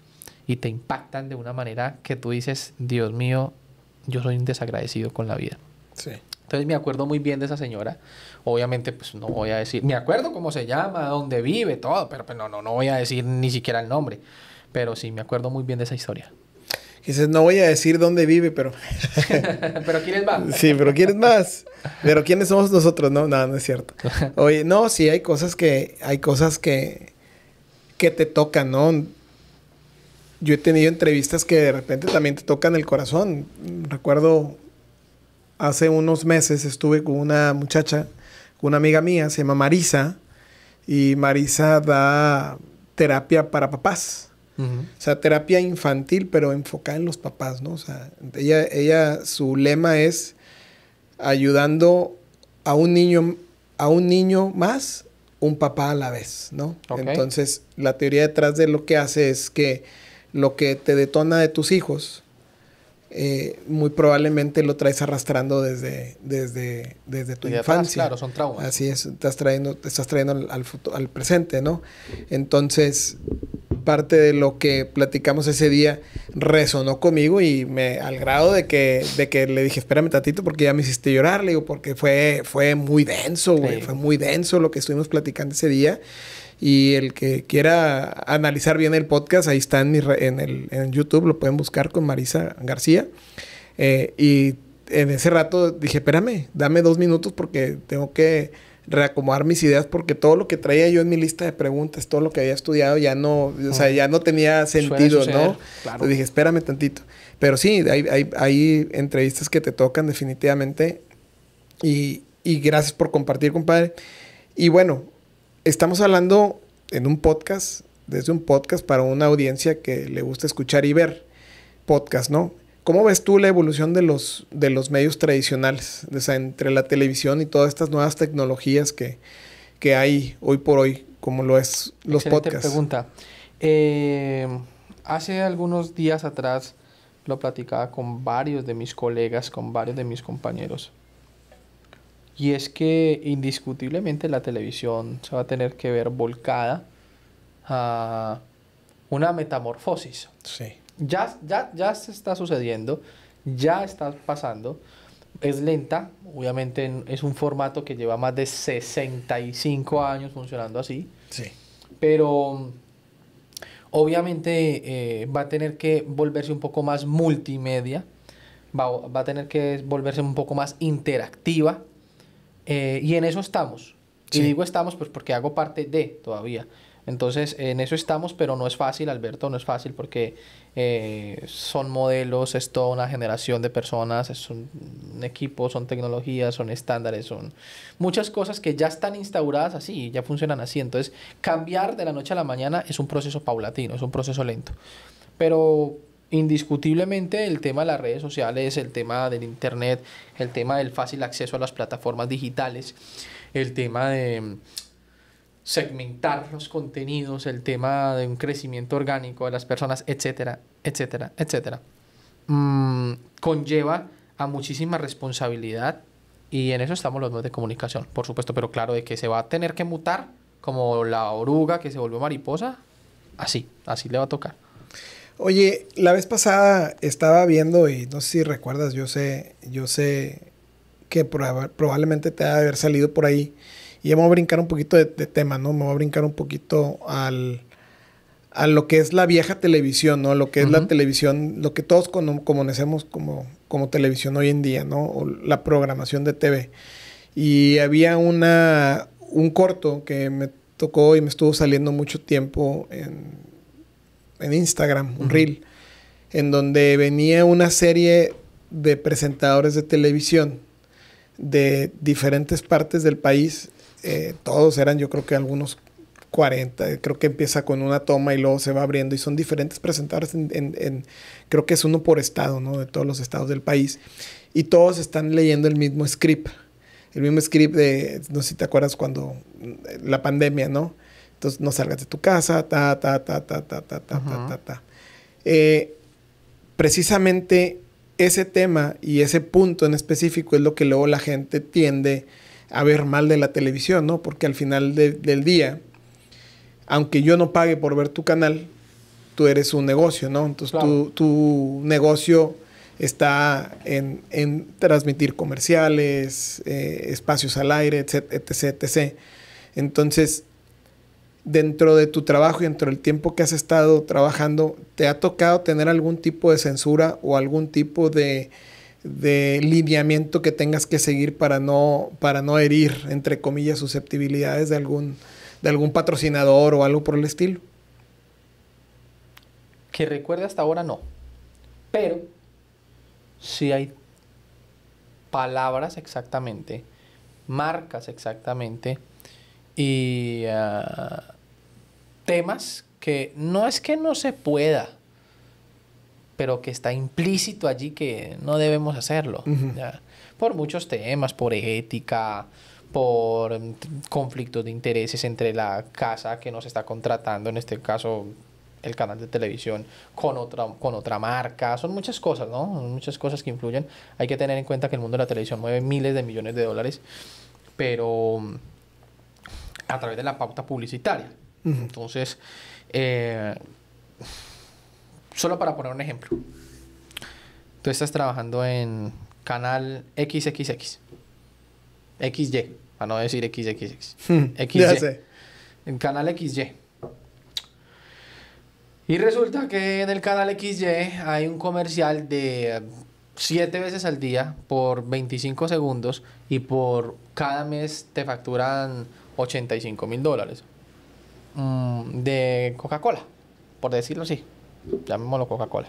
y te impactan de una manera que tú dices, Dios mío, yo soy un desagradecido con la vida. Sí. Entonces me acuerdo muy bien de esa señora. Obviamente, pues no voy a decir, me acuerdo cómo se llama, dónde vive, todo, pero, pues, no, no voy a decir ni siquiera el nombre. Pero sí, me acuerdo muy bien de esa historia. Dices, no voy a decir dónde vive, pero... (laughs) pero es más? (laughs) sí, pero es más? Pero ¿quiénes somos nosotros? No, no, no es cierto. (laughs) Oye, no, sí, hay cosas que... Hay cosas que... Que te tocan, ¿no? Yo he tenido entrevistas que de repente también te tocan el corazón. Recuerdo hace unos meses estuve con una muchacha, con una amiga mía, se llama Marisa, y Marisa da terapia para papás. O sea, terapia infantil, pero enfocada en los papás, ¿no? O sea, ella, ella, su lema es ayudando a un niño, a un niño más, un papá a la vez, ¿no? Entonces, la teoría detrás de lo que hace es que lo que te detona de tus hijos, eh, muy probablemente lo traes arrastrando desde, desde, desde tu infancia. claro, son traumas. Así es, estás trayendo, te estás trayendo al presente, ¿no? Entonces, parte de lo que platicamos ese día resonó conmigo y me, al grado de que, de que le dije, espérame tatito porque ya me hiciste llorar, le digo, porque fue, fue muy denso, güey, fue muy denso lo que estuvimos platicando ese día. Y el que quiera analizar bien el podcast, ahí está en, YouTube, lo pueden buscar con Marisa García. Eh, y en ese rato dije, espérame, dame dos minutos porque tengo que reacomodar mis ideas porque todo lo que traía yo en mi lista de preguntas, todo lo que había estudiado ya no, o sea, ya no tenía sentido, ¿no? dije, espérame tantito. Pero sí, hay, hay, hay entrevistas que te tocan definitivamente y, y gracias por compartir, compadre. Y bueno, estamos hablando en un podcast, desde un podcast para una audiencia que le gusta escuchar y ver podcast, ¿no? ¿Cómo ves tú la evolución de los, de los medios tradicionales? O entre la televisión y todas estas nuevas tecnologías que, hay hoy por hoy, como lo es los podcasts. pregunta. Eh, hace algunos días atrás lo platicaba con varios de mis colegas, con varios de mis compañeros. Y es que indiscutiblemente la televisión se va a tener que ver volcada a una metamorfosis. Sí ya, ya, ya se está sucediendo, ya está pasando. Es lenta, obviamente es un formato que lleva más de 65 años funcionando así. Sí. Pero obviamente eh, va a tener que volverse un poco más multimedia, va, va a tener que volverse un poco más interactiva. Eh, y en eso estamos. Y digo estamos pues porque hago parte de todavía. Entonces, en eso estamos, pero no es fácil, Alberto, no es fácil porque eh, son modelos, es toda una generación de personas, es un, un, equipo, son tecnologías, son estándares, son muchas cosas que ya están instauradas así, ya funcionan así. Entonces, cambiar de la noche a la mañana es un proceso paulatino, es un proceso lento. Pero indiscutiblemente el tema de las redes sociales, el tema del Internet, el tema del fácil acceso a las plataformas digitales, el tema de segmentar los contenidos, el tema de un crecimiento orgánico de las personas, etcétera, etcétera, etcétera, mm, conlleva a muchísima responsabilidad y en eso estamos los medios de comunicación, por supuesto, pero claro, de que se va a tener que mutar como la oruga que se volvió mariposa, así, así le va a tocar. Oye, la vez pasada estaba viendo y no sé si recuerdas, yo sé, yo sé que probablemente te ha de haber salido por ahí y ya me voy a brincar un poquito de, tema, ¿no? Me voy a brincar un poquito al, a lo que es la vieja televisión, ¿no? Lo que es la televisión, lo que todos conocemos como, como televisión hoy en día, ¿no? O la programación de TV. Y había una, un corto que me tocó y me estuvo saliendo mucho tiempo en, en Instagram, un reel, en donde venía una serie de presentadores de televisión de diferentes partes del país eh, todos eran yo creo que algunos 40, creo que empieza con una toma y luego se va abriendo y son diferentes presentadores en, creo que es uno por estado, ¿no? De todos los estados del país y todos están leyendo el mismo script, el mismo script de, no sé si te acuerdas cuando mm, la pandemia, ¿no? Entonces no salgas de tu casa, ta, ta, ta, ta, ta, ta, ta, ta, ta. Eh, precisamente ese tema y ese punto en específico es lo que luego la gente tiende a ver mal de la televisión, ¿no? Porque al final del día, aunque yo no pague por ver tu canal, tú eres un negocio, ¿no? Entonces tu, negocio está en, transmitir comerciales, eh, espacios al aire, etc, etcétera, etc. Entonces, dentro de tu trabajo y dentro del tiempo que has estado trabajando, ¿te ha tocado tener algún tipo de censura o algún tipo de de lineamiento que tengas que seguir para no, para no herir, entre comillas, susceptibilidades de algún, de algún patrocinador o algo por el estilo. Que recuerde hasta ahora no. Pero si hay palabras exactamente, marcas exactamente y ah, temas que no es que no se pueda, pero que está implícito allí que no debemos hacerlo. Por muchos temas, por ética, por mm, conflictos de intereses entre la casa que nos está contratando, en este caso el canal de televisión con otra, con otra marca. Son muchas cosas, ¿no? Son muchas cosas que influyen. Hay que tener en cuenta que el mundo de la televisión mueve miles de millones de dólares, pero mm, a través de la pauta publicitaria. Entonces, eh, Solo para poner un ejemplo. Tú estás trabajando en canal XXX. XY, para no decir XXX. XY. (laughs) En canal XY. Y resulta que en el canal XY hay un comercial de 7 veces al día por 25 segundos y por cada mes te facturan 85 mil dólares mm, de Coca-Cola, por decirlo así llamémoslo Coca-Cola.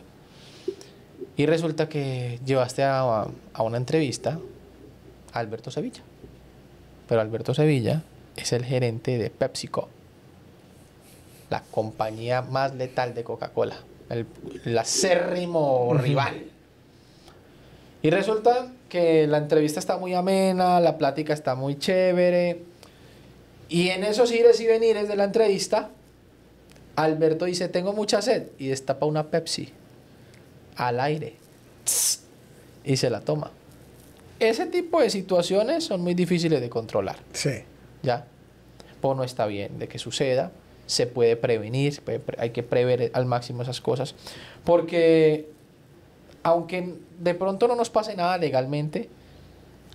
Y resulta que llevaste a, a, una entrevista a Alberto Sevilla. Pero Alberto Sevilla es el gerente de PepsiCo, la compañía más letal de Coca-Cola, el, el, acérrimo rival. Y resulta que la entrevista está muy amena, la plática está muy chévere. Y en esos ires y venires de la entrevista, Alberto dice, tengo mucha sed y destapa una Pepsi al aire y se la toma. Ese tipo de situaciones son muy difíciles de controlar. Sí. ¿Ya? Pues no está bien de que suceda. Se puede prevenir, hay que prever al máximo esas cosas. Porque aunque de pronto no nos pase nada legalmente,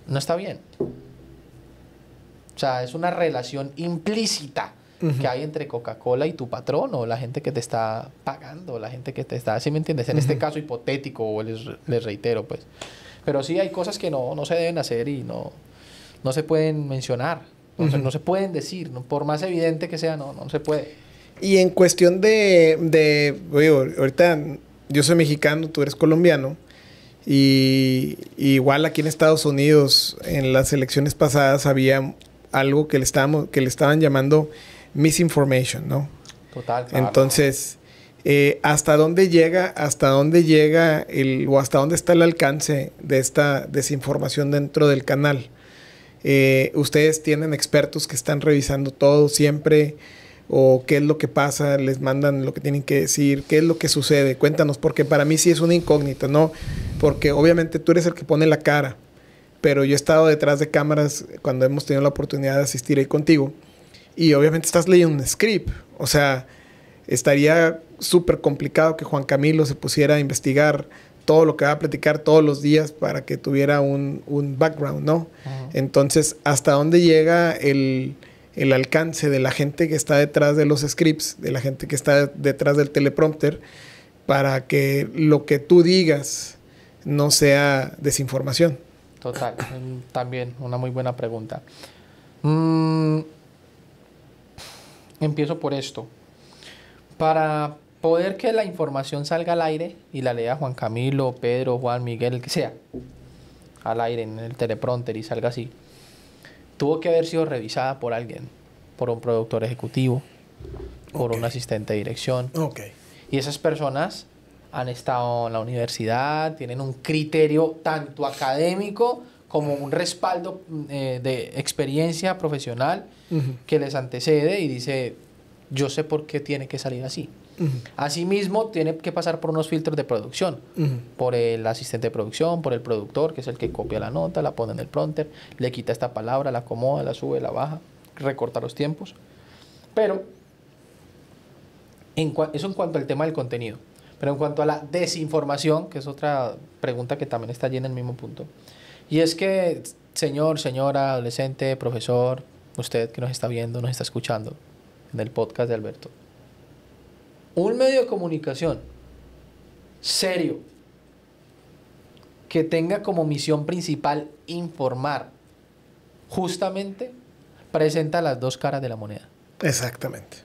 no está bien. O sea, es una relación implícita que hay entre Coca-Cola y tu patrón o la gente que te está pagando, la gente que te está, ¿sí me entiendes? En este caso hipotético, les, les, reitero, pues. Pero sí hay cosas que no, se deben hacer y no, no se pueden mencionar, no, se, pueden decir, por más evidente que sea, no, no se puede. Y en cuestión de, ahorita yo soy mexicano, tú eres colombiano, y, y, igual aquí en Estados Unidos, en las elecciones pasadas, había algo que le, estábamos, que le estaban llamando misinformation, ¿no? Total. Entonces, eh, ¿hasta dónde llega, hasta dónde llega el, o hasta dónde está el alcance de esta desinformación dentro del canal? Eh, ustedes tienen expertos que están revisando todo siempre o qué es lo que pasa, les mandan lo que tienen que decir, qué es lo que sucede, cuéntanos, porque para mí sí es una incógnita, ¿no? Porque obviamente tú eres el que pone la cara, pero yo he estado detrás de cámaras cuando hemos tenido la oportunidad de asistir ahí contigo y obviamente estás leyendo un script. O sea, estaría súper complicado que Juan Camilo se pusiera a investigar todo lo que va a platicar todos los días para que tuviera un, un background, ¿no? Entonces, ¿hasta dónde llega el, el, alcance de la gente que está detrás de los scripts, de la gente que está detrás del teleprompter, para que lo que tú digas no sea desinformación? Total, em, también una muy buena pregunta. Mm, Empiezo por esto. Para poder que la información salga al aire y la lea Juan Camilo, Pedro, Juan, Miguel, que sea, al aire en el teleprompter y salga así, tuvo que haber sido revisada por alguien, por un productor ejecutivo, por un asistente de dirección. Y esas personas han estado en la universidad, tienen un criterio tanto académico como un respaldo eh, de experiencia profesional que les antecede y dice, yo sé por qué tiene que salir así. Asimismo, tiene que pasar por unos filtros de producción, por el asistente de producción, por el productor, que es el que copia la nota, la pone en el pronter, le quita esta palabra, la acomoda, la sube, la baja, recorta los tiempos. Pero en eso en cuanto al tema del contenido. Pero en cuanto a la desinformación, que es otra pregunta que también está allí en el mismo punto, y es que, señor, señora, adolescente, profesor, usted que nos está viendo, nos está escuchando en el podcast de Alberto. Un medio de comunicación serio que tenga como misión principal informar justamente presenta las dos caras de la moneda. Exactamente.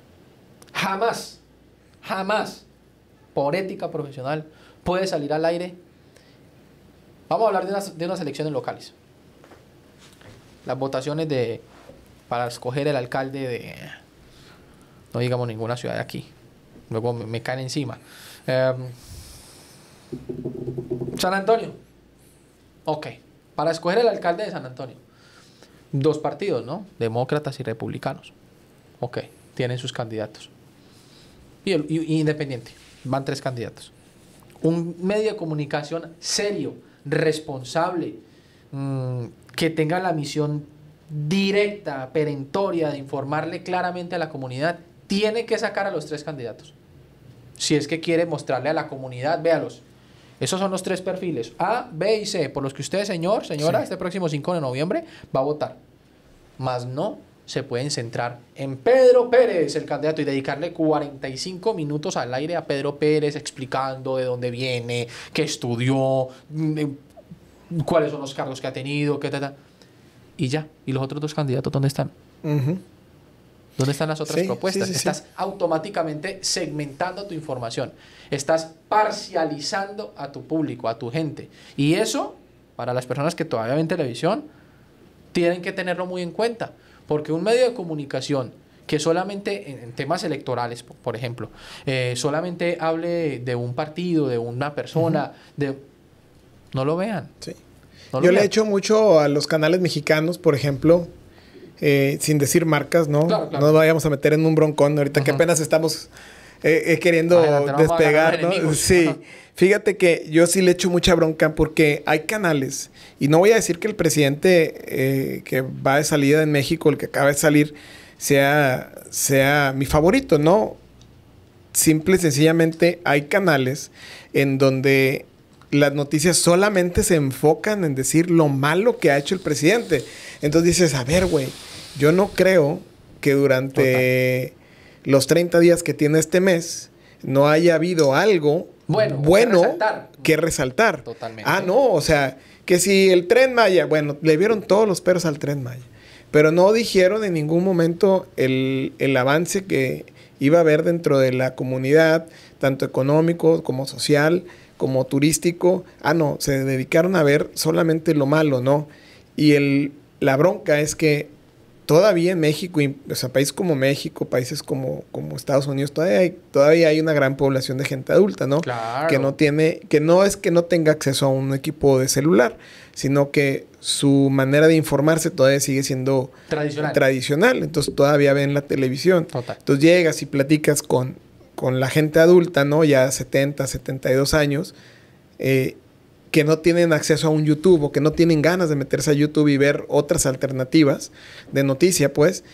Jamás, jamás, por ética profesional, puede salir al aire. Vamos a hablar de unas, elecciones locales. Las votaciones de para escoger el alcalde de, no digamos ninguna ciudad de aquí, luego me, cae caen encima. Em, San Antonio, ok, para escoger el alcalde de San Antonio, dos partidos, ¿no? Demócratas y republicanos, ok, tienen sus candidatos. y, independiente, van tres candidatos un medio de comunicación serio, responsable, mm, que tenga la misión directa, perentoria, de informarle claramente a la comunidad, tiene que sacar a los tres candidatos. Si es que quiere mostrarle a la comunidad, véalos. Esos son los tres perfiles, A, B y C, por los que usted, señor, señora, este próximo 5 de noviembre va a votar. Más no se pueden centrar en Pedro Pérez, el candidato, y dedicarle 45 minutos al aire a Pedro Pérez explicando de dónde viene, qué estudió, mm, eh, cuáles son los cargos que ha tenido, qué tal y ya. ¿Y los otros dos candidatos dónde están? ¿Dónde están las otras propuestas? Estás automáticamente segmentando tu información. Estás parcializando a tu público, a tu gente. Y eso, para las personas que todavía ven televisión, tienen que tenerlo muy en cuenta. Porque un medio de comunicación que solamente en, temas electorales, por ejemplo, eh, solamente hable de un partido, de una persona, de, no lo vean. Sí. Yo le he hecho mucho a los canales mexicanos, por ejemplo, eh, sin decir marcas, ¿no? No nos vayamos a meter en un broncón ahorita que apenas estamos eh, eh, queriendo despegar, ¿no? Sí. Fíjate que yo sí le echo mucha bronca porque hay canales, y no voy a decir que el presidente que va de salida en México, el que acaba de salir, sea, sea mi favorito, ¿no? Simple y sencillamente hay canales en donde las noticias solamente se enfocan en decir lo malo que ha hecho el presidente. Entonces dices, a ver, güey, yo no creo que durante los 30 días que tiene este mes no haya habido algo bueno, que resaltar. Totalmente. Ah, no, o sea, que si el tren Maya, bueno, le vieron todos los perros al tren Maya, pero no dijeron en ningún momento el, el avance que iba a haber dentro de la comunidad, tanto económico como social como turístico, ah, no, se dedicaron a ver solamente lo malo, ¿no? Y el, la bronca es que todavía en México, o sea, países como México, países como, como Estados Unidos, todavía hay, todavía hay una gran población de gente adulta, ¿no? Claro. Que no tiene, que no es que no tenga acceso a un equipo de celular, sino que su manera de informarse todavía sigue siendo tradicional. tradicional. Entonces todavía ven la televisión. Total. Entonces llegas y platicas con con la gente adulta, ¿no? Ya 70, 72 años, eh, que no tienen acceso a un YouTube o que no tienen ganas de meterse a YouTube y ver otras alternativas de noticia, pues,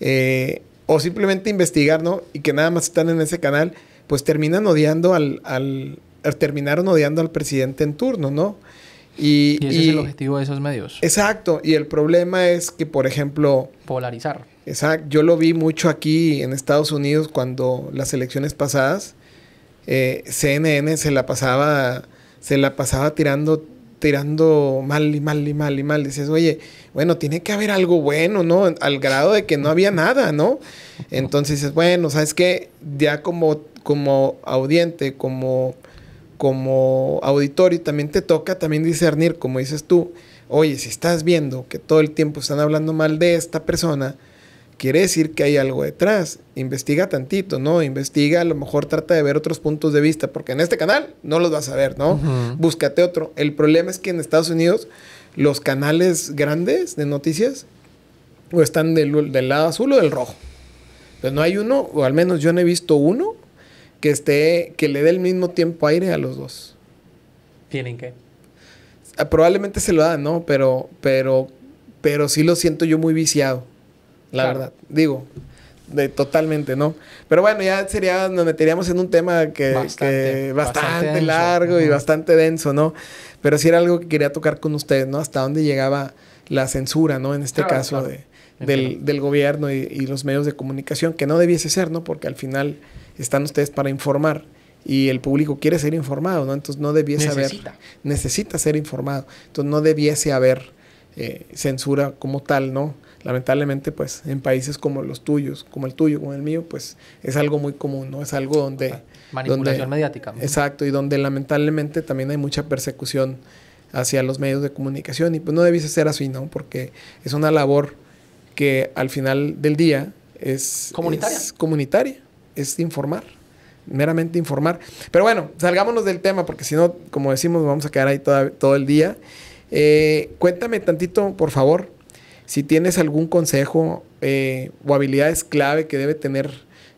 eh, o simplemente investigar, ¿no? Y que nada más están en ese canal, pues terminan odiando al, al eh, terminaron odiando al presidente en turno, ¿no? Y, ese es el objetivo de esos medios. Exacto, y el problema es que, por ejemplo... Polarizar. Exacto, yo lo vi mucho aquí en Estados Unidos cuando las elecciones pasadas, eh, CNN se la pasaba, se la pasaba tirando, tirando mal y mal y mal y mal. Dices, oye, bueno, tiene que haber algo bueno, ¿no? Al grado de que no había nada, ¿no? Entonces dices, bueno, ¿sabes qué? Ya como, como audiente, como, como auditorio, también te toca también discernir, como dices tú, oye, si estás viendo que todo el tiempo están hablando mal de esta persona, quiere decir que hay algo detrás. Investiga tantito, ¿no? Investiga, a lo mejor trata de ver otros puntos de vista, porque en este canal no los vas a ver, ¿no? Búscate otro. El problema es que en Estados Unidos los canales grandes de noticias o están del, lado azul o del rojo. Pero no hay uno, o al menos yo no he visto uno, que esté, que le dé el mismo tiempo aire a los dos. ¿Tienen que? Ah, probablemente se lo dan, ¿no? Pero, pero, pero sí lo siento yo muy viciado la verdad. Digo, de, totalmente, ¿no? Pero bueno, ya sería, nos meteríamos en un tema que bastante, bastante, largo y bastante denso, ¿no? Pero sí era algo que quería tocar con ustedes, ¿no? Hasta dónde llegaba la censura, ¿no? En este caso De, del, gobierno y, los medios de comunicación, que no debiese ser, ¿no? Porque al final están ustedes para informar y el público quiere ser informado, ¿no? Entonces no debiese haber... Necesita ser informado. Entonces no debiese haber eh, censura como tal, ¿no? lamentablemente pues en países como los tuyos, como el tuyo, como el mío, pues es algo muy común, ¿no? Es algo donde... Manipulación mediática. Exacto, y donde lamentablemente también hay mucha persecución hacia los medios de comunicación y pues no debiese ser así, ¿no? Porque es una labor que al final del día es comunitaria, es, comunitaria, es informar, meramente informar. Pero bueno, salgámonos del tema porque si no, como decimos, vamos a quedar ahí todo el día. Eh, cuéntame tantito, por favor, si tienes algún consejo eh, o habilidades clave que debe tener,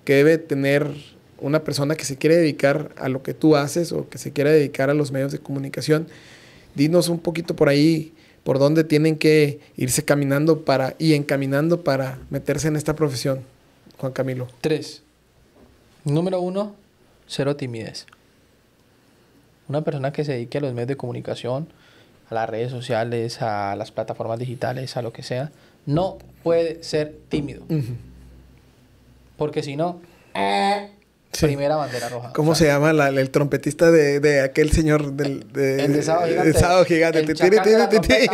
que debe tener una persona que se quiere dedicar a lo que tú haces o que se quiere dedicar a los medios de comunicación, dinos un poquito por ahí por dónde tienen que irse caminando para y encaminando para meterse en esta profesión, Juan Camilo. Tres. Número uno, cero timidez. Una persona que se dedique a los medios de comunicación, las redes sociales, a las plataformas digitales, a lo que sea, no puede ser tímido. Porque si no, primera bandera roja. ¿Cómo se llama el trompetista de, aquel señor del el de Sábado Gigante? El Sábado Gigante.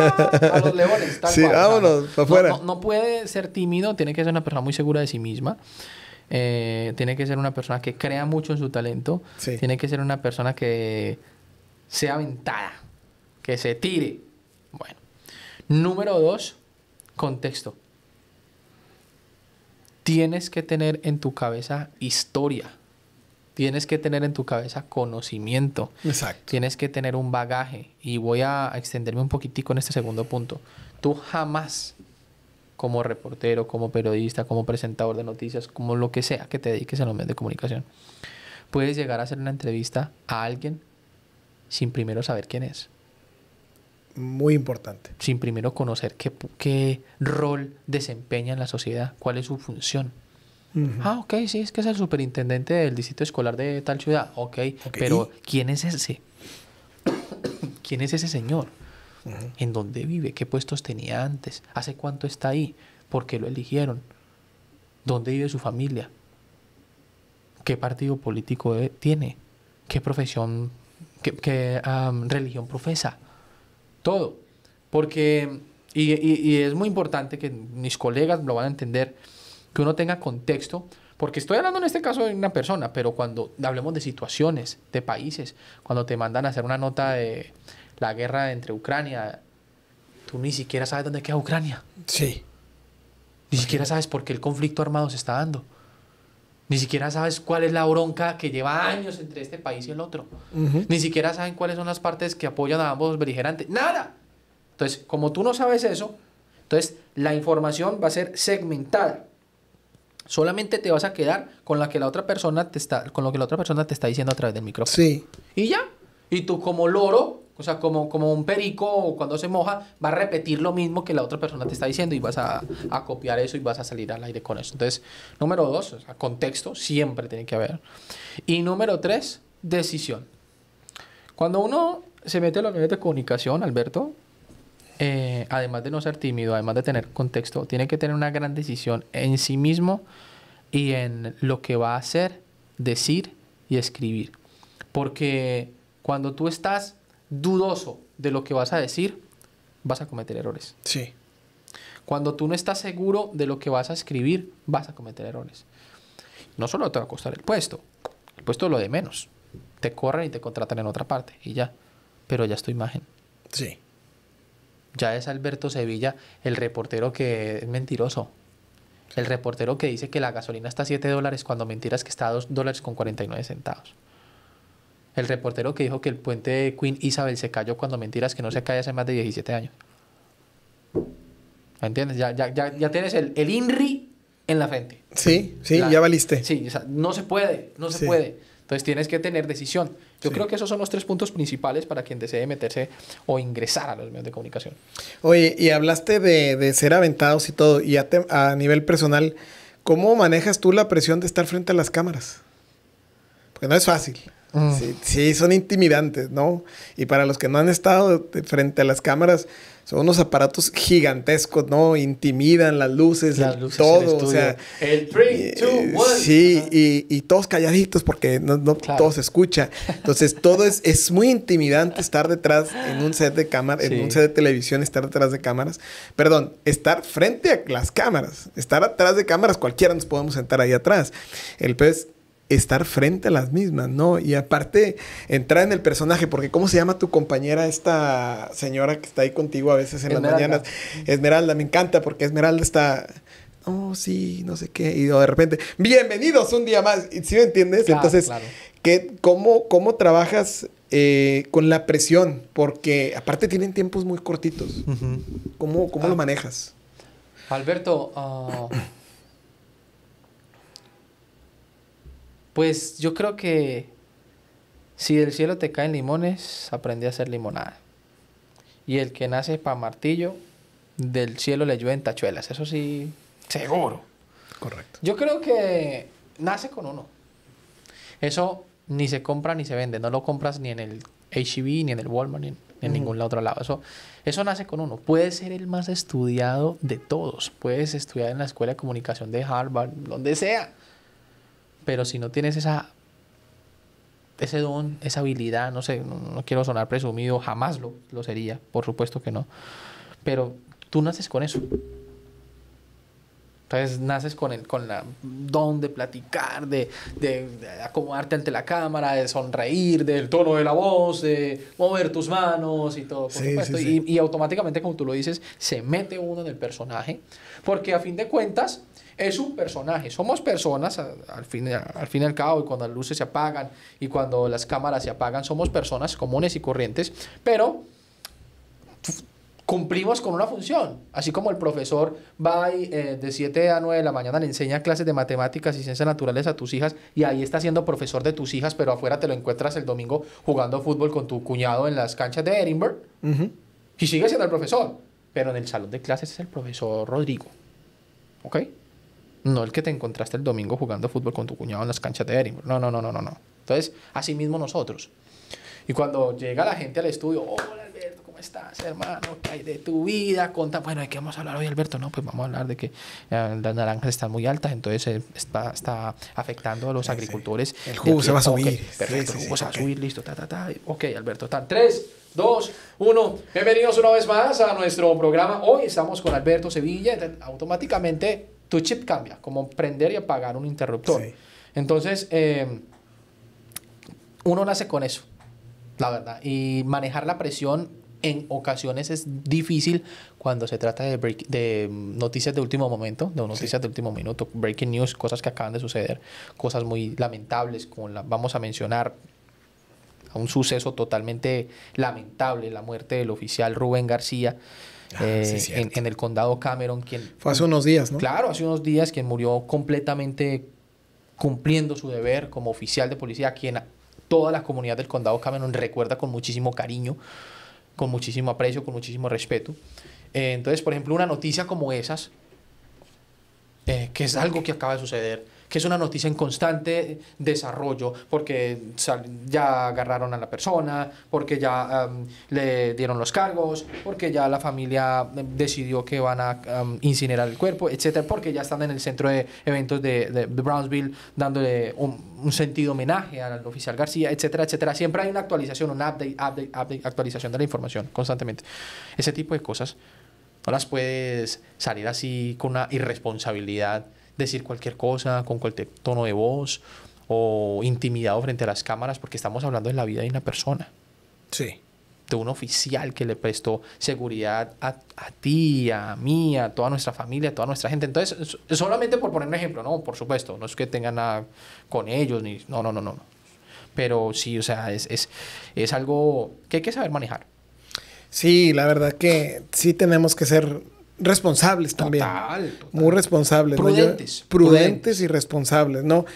a los leones, Sí, vámonos, para afuera. No, puede ser tímido, tiene que ser una persona muy segura de sí misma. Eh, tiene que ser una persona que crea mucho en su talento. Tiene que ser una persona que sea aventada, que se tire. Bueno, número dos, contexto. Tienes que tener en tu cabeza historia. Tienes que tener en tu cabeza conocimiento. Exacto. Tienes que tener un bagaje. Y voy a extenderme un poquitico en este segundo punto. Tú jamás, como reportero, como periodista, como presentador de noticias, como lo que sea que te dediques a los medios de comunicación, puedes llegar a hacer una entrevista a alguien sin primero saber quién es. Muy importante. Sin primero conocer qué, rol desempeña en la sociedad, cuál es su función. Ah, ok, sí, es que es el superintendente del distrito escolar de tal ciudad. Ok, pero ¿quién es ese? (coughs) ¿Quién es ese señor? ¿En dónde vive? ¿Qué puestos tenía antes? ¿Hace cuánto está ahí? ¿Por qué lo eligieron? ¿Dónde vive su familia? ¿Qué partido político eh, tiene? ¿Qué profesión qué, religión profesa, todo. Porque, y, y, y es muy importante que mis colegas lo van a entender, que uno tenga contexto, porque estoy hablando en este caso de una persona, pero cuando hablemos de situaciones, de países, cuando te mandan a hacer una nota de la guerra entre Ucrania, tú ni siquiera sabes dónde queda Ucrania. Sí. Ni siquiera sabes por qué el conflicto armado se está dando. Ni siquiera sabes cuál es la bronca que lleva años entre este país y el otro. Ni siquiera saben cuáles son las partes que apoyan a ambos beligerantes. ¡Nada! Entonces, como tú no sabes eso, entonces la información va a ser segmentada. Solamente te vas a quedar con la que la otra persona te está, con lo que la otra persona te está diciendo a través del micrófono. Sí. Y ya. Y tú como loro o sea, como, como un perico cuando se moja, va a repetir lo mismo que la otra persona te está diciendo y vas a, copiar eso y vas a salir al aire con eso. Entonces, número dos, o sea, contexto siempre tiene que haber. Y número tres, decisión. Cuando uno se mete a los medios de comunicación, Alberto, eh, además de no ser tímido, además de tener contexto, tiene que tener una gran decisión en sí mismo y en lo que va a hacer, decir y escribir. Porque cuando tú estás dudoso de lo que vas a decir, vas a cometer errores. Sí. Cuando tú no estás seguro de lo que vas a escribir, vas a cometer errores. No solo te va a costar el puesto, el puesto lo de menos. Te corren y te contratan en otra parte y ya. Pero ya es tu imagen. Sí. Ya es Alberto Sevilla, el reportero que es mentiroso. El reportero que dice que la gasolina está a 7 dólares cuando mentiras que está a 2 dólares con 49 centavos. El reportero que dijo que el puente Queen Isabel se cayó cuando mentiras que no se cae hace más de 17 años. ¿Entiendes? Ya, ya, ya, tienes el, INRI en la frente. Sí, sí, ya valiste. Sí, no se puede, no se puede. Entonces tienes que tener decisión. Yo creo que esos son los tres puntos principales para quien desee meterse o ingresar a los medios de comunicación. Oye, y hablaste de, ser aventados y todo, y a, a, nivel personal, ¿cómo manejas tú la presión de estar frente a las cámaras? Porque no es fácil. Mm. Sí, son intimidantes, ¿no? Y para los que no han estado frente a las cámaras, son unos aparatos gigantescos, ¿no? Intimidan las luces, las luces todo, o sea... El 3, 2, 1. Sí, y, y, todos calladitos porque no, no todo se escucha. Entonces, todo es, es muy intimidante estar detrás en un set de cámara, en un set de televisión, estar detrás de cámaras. Perdón, estar frente a las cámaras. Estar atrás de cámaras, cualquiera nos podemos sentar ahí atrás. El pez estar frente a las mismas, ¿no? Y aparte, entrar en el personaje, porque ¿cómo se llama tu compañera, esta señora que está ahí contigo a veces en las mañanas? Esmeralda, me encanta, porque Esmeralda está, oh, sí, no sé qué, y de repente, bienvenidos un día más, ¿sí me entiendes? Entonces, cómo, trabajas eh, con la presión? Porque aparte tienen tiempos muy cortitos. ¿Cómo, lo ah. manejas? Alberto, ah, Pues yo creo que si del cielo te caen limones, aprende a hacer limonada. Y el que nace para martillo, del cielo le llueven tachuelas. Eso sí, seguro. Correcto. Yo creo que nace con uno. Eso ni se compra ni se vende. No lo compras ni en el HB, e ni en el Walmart, ni en, ningún otro lado. Eso, eso nace con uno. Puedes ser el más estudiado de todos. Puedes estudiar en la Escuela de Comunicación de Harvard, donde sea. Pero si no tienes esa ese don, esa habilidad, no sé, no, quiero sonar presumido, jamás lo, lo sería, por supuesto que no. Pero tú naces con eso. Entonces naces con el con la don de platicar, de, de, acomodarte ante la cámara, de sonreír, del tono de la voz, de mover tus manos y todo. Y, y, automáticamente, como tú lo dices, se mete uno en el personaje, porque a fin de cuentas es un personaje. Somos personas, al, fin, al fin y al cabo, y cuando las luces se apagan y cuando las cámaras se apagan, somos personas comunes y corrientes, pero cumplimos con una función. Así como el profesor va eh, de 7 a 9 de la mañana le enseña clases de matemáticas y ciencias naturales a tus hijas y ahí está siendo profesor de tus hijas, pero afuera te lo encuentras el domingo jugando fútbol con tu cuñado en las canchas de Edinburgh y sigue siendo el profesor, pero en el salón de clases es el profesor Rodrigo. ¿Ok? No el que te encontraste el domingo jugando fútbol con tu cuñado en las canchas de Edinburgh. No, no, no, no, no. Entonces, así mismo nosotros. Y cuando llega la gente al estudio, hola, ¿cómo estás, hermano? ¿Qué de tu vida? Conta, bueno, ¿de qué vamos a hablar hoy, Alberto? No, pues vamos a hablar de que eh, las naranjas están muy altas, entonces eh, está, afectando a los agricultores. El jugo se va a subir. perfecto, el jugo se va a subir, listo, Ok, Alberto, están tres. 2, 1. Bienvenidos una vez más a nuestro programa. Hoy estamos con Alberto Sevilla. Automáticamente tu chip cambia, como prender y apagar un interruptor. Entonces, em, uno nace con eso, la verdad. Y manejar la presión en ocasiones es difícil cuando se trata de, de mm, noticias de último momento, de noticias de último minuto, breaking news, cosas que acaban de suceder, cosas muy lamentables, como la, vamos a mencionar un suceso totalmente lamentable, la muerte del oficial Rubén García. Ah, eh, en, el condado Cameron, quien... Fue hace unos días, ¿no? Claro, hace unos días, quien murió completamente cumpliendo su deber como oficial de policía, quien toda la comunidad del condado Cameron recuerda con muchísimo cariño con muchísimo aprecio, con muchísimo respeto. Eh, entonces, por ejemplo, una noticia como esas, eh, que es algo que acaba de suceder, que es una noticia en constante desarrollo, porque ya agarraron a la persona, porque ya le dieron los cargos, porque ya la familia em, decidió que van a incinerar el cuerpo, etcétera, porque ya están en el centro de eventos de, Brownsville dándole un, sentido homenaje al oficial García, etcétera, etcétera. Siempre hay una actualización, un update, update, update, actualización de la información constantemente. Ese tipo de cosas no las puedes salir así con una irresponsabilidad decir cualquier cosa, con cualquier tono de voz o intimidado frente a las cámaras, porque estamos hablando de la vida de una persona. Sí. De un oficial que le prestó seguridad a, ti, a mí, a toda nuestra familia, a toda nuestra gente. Entonces, solamente por poner un ejemplo, no, por supuesto, no es que tengan nada con ellos, ni, no, no, no, no. Pero sí, o sea, es, es, es algo que hay que saber manejar. Sí, la verdad que sí tenemos que ser responsables también. Total, Muy responsables. Prudentes, prudentes. y responsables, ¿no?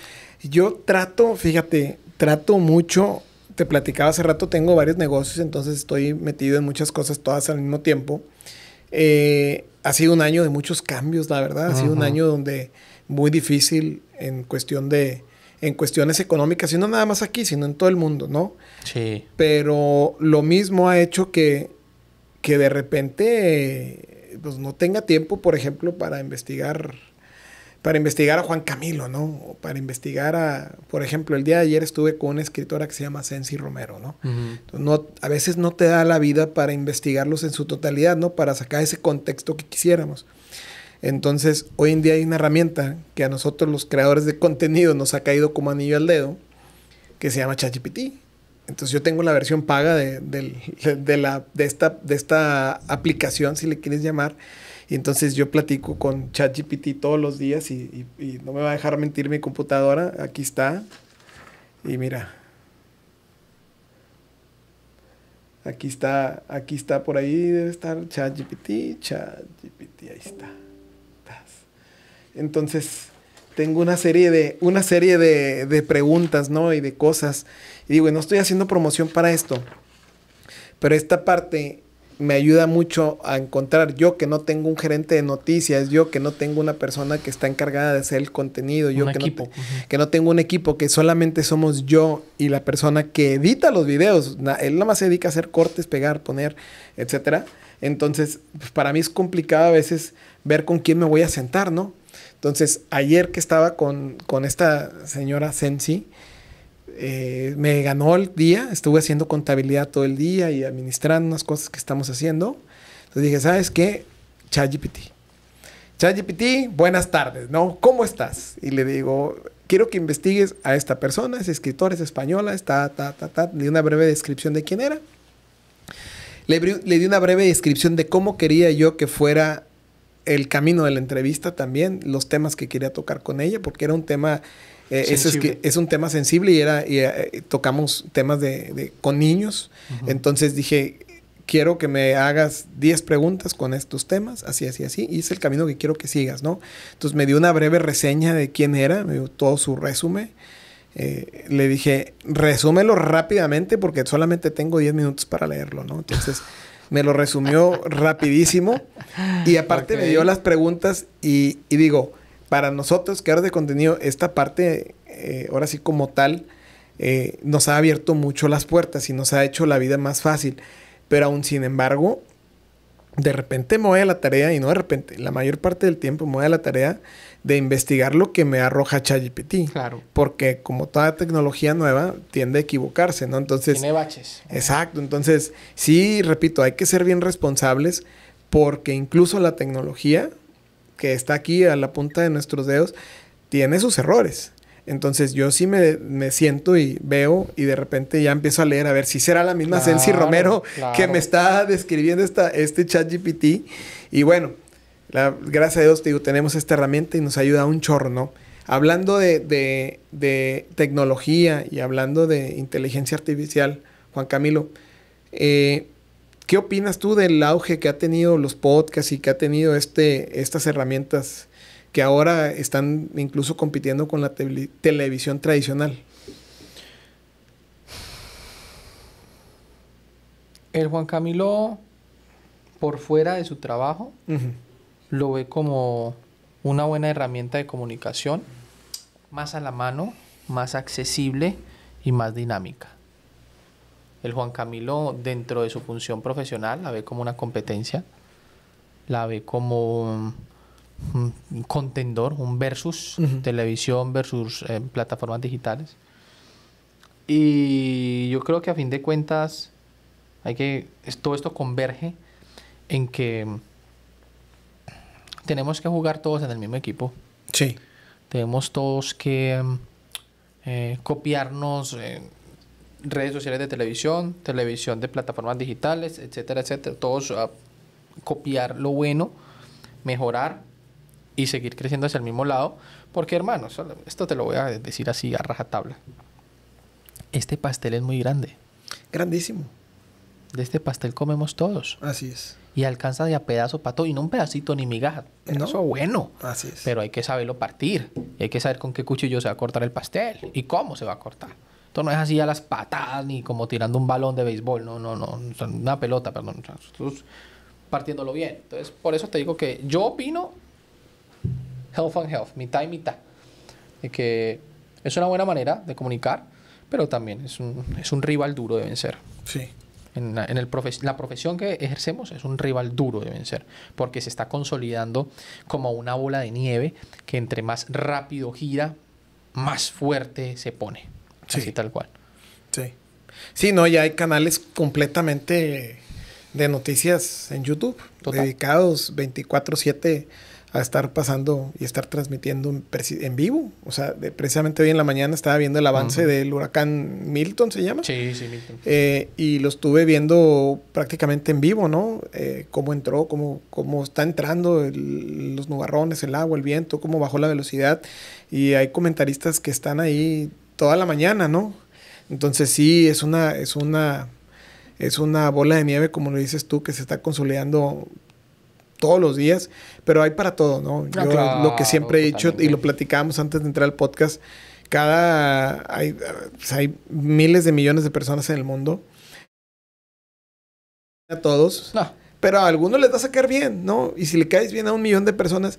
Yo trato, fíjate, trato mucho, te platicaba hace rato, tengo varios negocios, entonces estoy metido en muchas cosas todas al mismo tiempo. Eh, ha sido un año de muchos cambios, la verdad. Ha sido un año donde muy difícil en cuestión de, en cuestiones económicas, y no nada más aquí, sino en todo el mundo, ¿no? Sí. Pero lo mismo ha hecho que, que de repente pues, no tenga tiempo, por ejemplo, para investigar para investigar a Juan Camilo, ¿no? O para investigar a, por ejemplo, el día de ayer estuve con una escritora que se llama Sensi Romero, ¿no? a veces no te da la vida para investigarlos en su totalidad, ¿no? Para sacar ese contexto que quisiéramos. Entonces, hoy en día hay una herramienta que a nosotros los creadores de contenido nos ha caído como anillo al dedo, que se llama ChatGPT. Entonces yo tengo la versión paga de, (laughs) la, de, esta, aplicación, si le quieres llamar. Y entonces yo platico con ChatGPT todos los días y, no me va a dejar mentir mi computadora. Aquí está. Y mira. Aquí está, aquí está por ahí, debe estar ChatGPT, ChatGPT, ahí está. Entonces, tengo una serie de, una serie de, preguntas, ¿no? Y de cosas. Y digo, no estoy haciendo promoción para esto. Pero esta parte me ayuda mucho a encontrar yo que no tengo un gerente de noticias, yo que no tengo una persona que está encargada de hacer el contenido, yo que no, que no, tengo un equipo, que solamente somos yo y la persona que edita los videos. él nada más se dedica a hacer cortes, pegar, poner, etc. Entonces, pues, para mí es complicado a veces ver con quién me voy a sentar, ¿no? Entonces, ayer que estaba con, esta señora Sensi, eh, me ganó el día, estuve haciendo contabilidad todo el día y administrando unas cosas que estamos haciendo. Entonces dije, ¿sabes qué? ChatGPT. ChatGPT, buenas tardes, ¿no? ¿Cómo estás? Y le digo, quiero que investigues a esta persona, es escritora, es española, está, ta, ta, ta, di una breve descripción de quién era. Le, le, di una breve descripción de cómo quería yo que fuera el camino de la entrevista también, los temas que quería tocar con ella, porque era un tema, eh, es, un tema sensible y, era, y, eh, tocamos temas de, con niños. Entonces dije, quiero que me hagas 10 preguntas con estos temas, así, así, así, y es el camino que quiero que sigas, ¿no? Entonces me dio una breve reseña de quién era, me dio todo su resumen. Eh, le dije, resúmelo rápidamente porque solamente tengo 10 minutos para leerlo, ¿no? Entonces me lo resumió rapidísimo y aparte me dio las preguntas y, digo, para nosotros, ahora de contenido, esta parte, eh, ahora sí como tal, eh, nos ha abierto mucho las puertas y nos ha hecho la vida más fácil. Pero aún sin embargo, de repente me voy a la tarea, y no de repente, la mayor parte del tiempo me voy a la tarea de investigar lo que me arroja ChatGPT. Claro. Porque como toda tecnología nueva tiende a equivocarse, ¿no? Entonces... Tiene baches. Exacto. Entonces, sí, repito, hay que ser bien responsables porque incluso la tecnología que está aquí a la punta de nuestros dedos tiene sus errores. Entonces yo sí me, me, siento y veo y de repente ya empiezo a leer a ver si será la misma claro, Romero que me está describiendo esta, este ChatGPT... Y bueno, gracias a Dios, digo, tenemos esta herramienta y nos ayuda un chorro, ¿no? Hablando de, tecnología y hablando de inteligencia artificial, Juan Camilo, eh, ¿qué opinas tú del auge que ha tenido los podcasts y que ha tenido este, estas herramientas que ahora están incluso compitiendo con la televisión tradicional? El Juan Camilo, por fuera de su trabajo, lo ve como una buena herramienta de comunicación, más a la mano, más accesible y más dinámica. El Juan Camilo, dentro de su función profesional, la ve como una competencia, la ve como un contendor, un versus, televisión versus eh, plataformas digitales. Y yo creo que a fin de cuentas, hay que, todo esto converge en que tenemos que jugar todos en el mismo equipo. Sí. Tenemos todos que mm, eh, copiarnos en redes sociales de televisión, televisión de plataformas digitales, etcétera, etcétera. Todos a ah, copiar lo bueno, mejorar y seguir creciendo hacia el mismo lado. Porque, hermanos, esto te lo voy a decir así a rajatabla. Este pastel es muy grande. Grandísimo. De este pastel comemos todos. Así es y alcanza de a pedazo para todo, y no un pedacito ni migaja. ¿No? es bueno. Así es. Pero hay que saberlo partir, y hay que saber con qué cuchillo se va a cortar el pastel y cómo se va a cortar. Esto no es así a las patadas ni como tirando un balón de béisbol, no, no, no, una pelota, perdón. partiéndolo bien. Entonces, por eso te digo que yo opino health on health, mitad y mitad. De que es una buena manera de comunicar, pero también es un, es un rival duro de vencer. Sí. En, la, el la profesión que ejercemos es un rival duro de vencer, porque se está consolidando como una bola de nieve que entre más rápido gira, más fuerte se pone. Sí. Así tal cual. Sí. Sí, no, ya hay canales completamente de noticias en YouTube, dedicados 24/7 a estar pasando y estar transmitiendo en vivo. O sea, precisamente hoy en la mañana estaba viendo el avance del huracán Milton, ¿se llama? Sí, sí, Milton. Eh, y lo estuve viendo prácticamente en vivo, ¿no? Eh, cómo entró, cómo, cómo está entrando los nubarrones, el agua, el viento, cómo bajó la velocidad. Y hay comentaristas que están ahí toda la mañana, ¿no? Entonces sí, es una, es una, es una bola de nieve, como lo dices tú, que se está consolidando todos los días, pero hay para todo, ¿no? Yo, lo que siempre he dicho y lo platicábamos antes de entrar al podcast, cada hay, miles de millones de personas en el mundo. A todos. No. Pero a algunos les va a sacar bien, ¿no? Y si le caes bien a un millón de personas,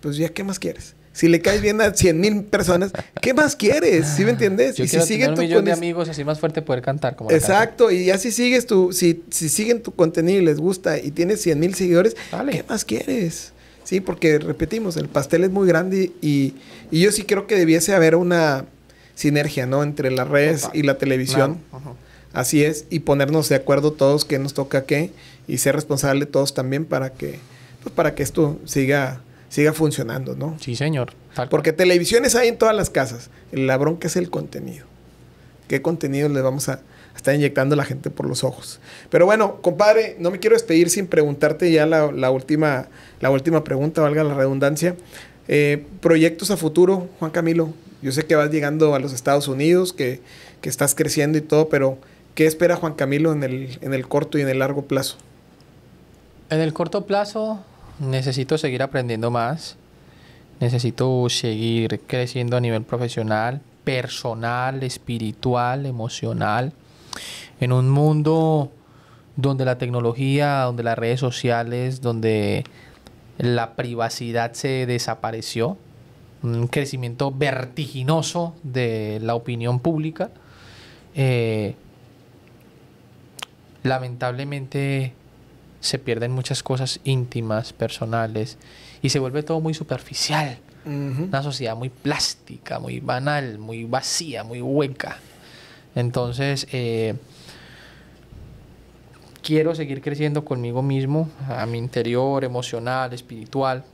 pues ya qué más quieres si le caes bien a 100 mil personas, ¿qué más quieres? ¿Sí me ah, entiendes? y si siguen tu millón de amigos, así más fuerte poder cantar. Como Exacto, y así sigues tu, si, si siguen tu contenido y les gusta y tienes 100 mil seguidores, ¿qué más quieres? Sí, porque repetimos, el pastel es muy grande y, yo sí creo que debiese haber una sinergia, ¿no? Entre las redes y la televisión. Así es, y ponernos de acuerdo todos qué nos toca qué y ser responsable todos también para que, pues, para que esto siga siga funcionando, ¿no? Sí, señor. Porque televisiones hay en todas las casas. La bronca es el contenido. ¿Qué contenido le vamos a estar inyectando a la gente por los ojos? Pero bueno, compadre, no me quiero despedir sin preguntarte ya la, última, la última pregunta, valga la redundancia. Eh, proyectos a futuro, Juan Camilo. Yo sé que vas llegando a los Estados Unidos, que, que estás creciendo y todo, pero ¿qué espera Juan Camilo en el, en el corto y en el largo plazo? En el corto plazo, necesito seguir aprendiendo más, necesito seguir creciendo a nivel profesional, personal, espiritual, emocional, en un mundo donde la tecnología, donde las redes sociales, donde la privacidad se desapareció, un crecimiento vertiginoso de la opinión pública. Eh, lamentablemente se pierden muchas cosas íntimas, personales, y se vuelve todo muy superficial. Una sociedad muy plástica, muy banal, muy vacía, muy hueca. Entonces, eh, quiero seguir creciendo conmigo mismo, a mi interior, emocional, espiritual.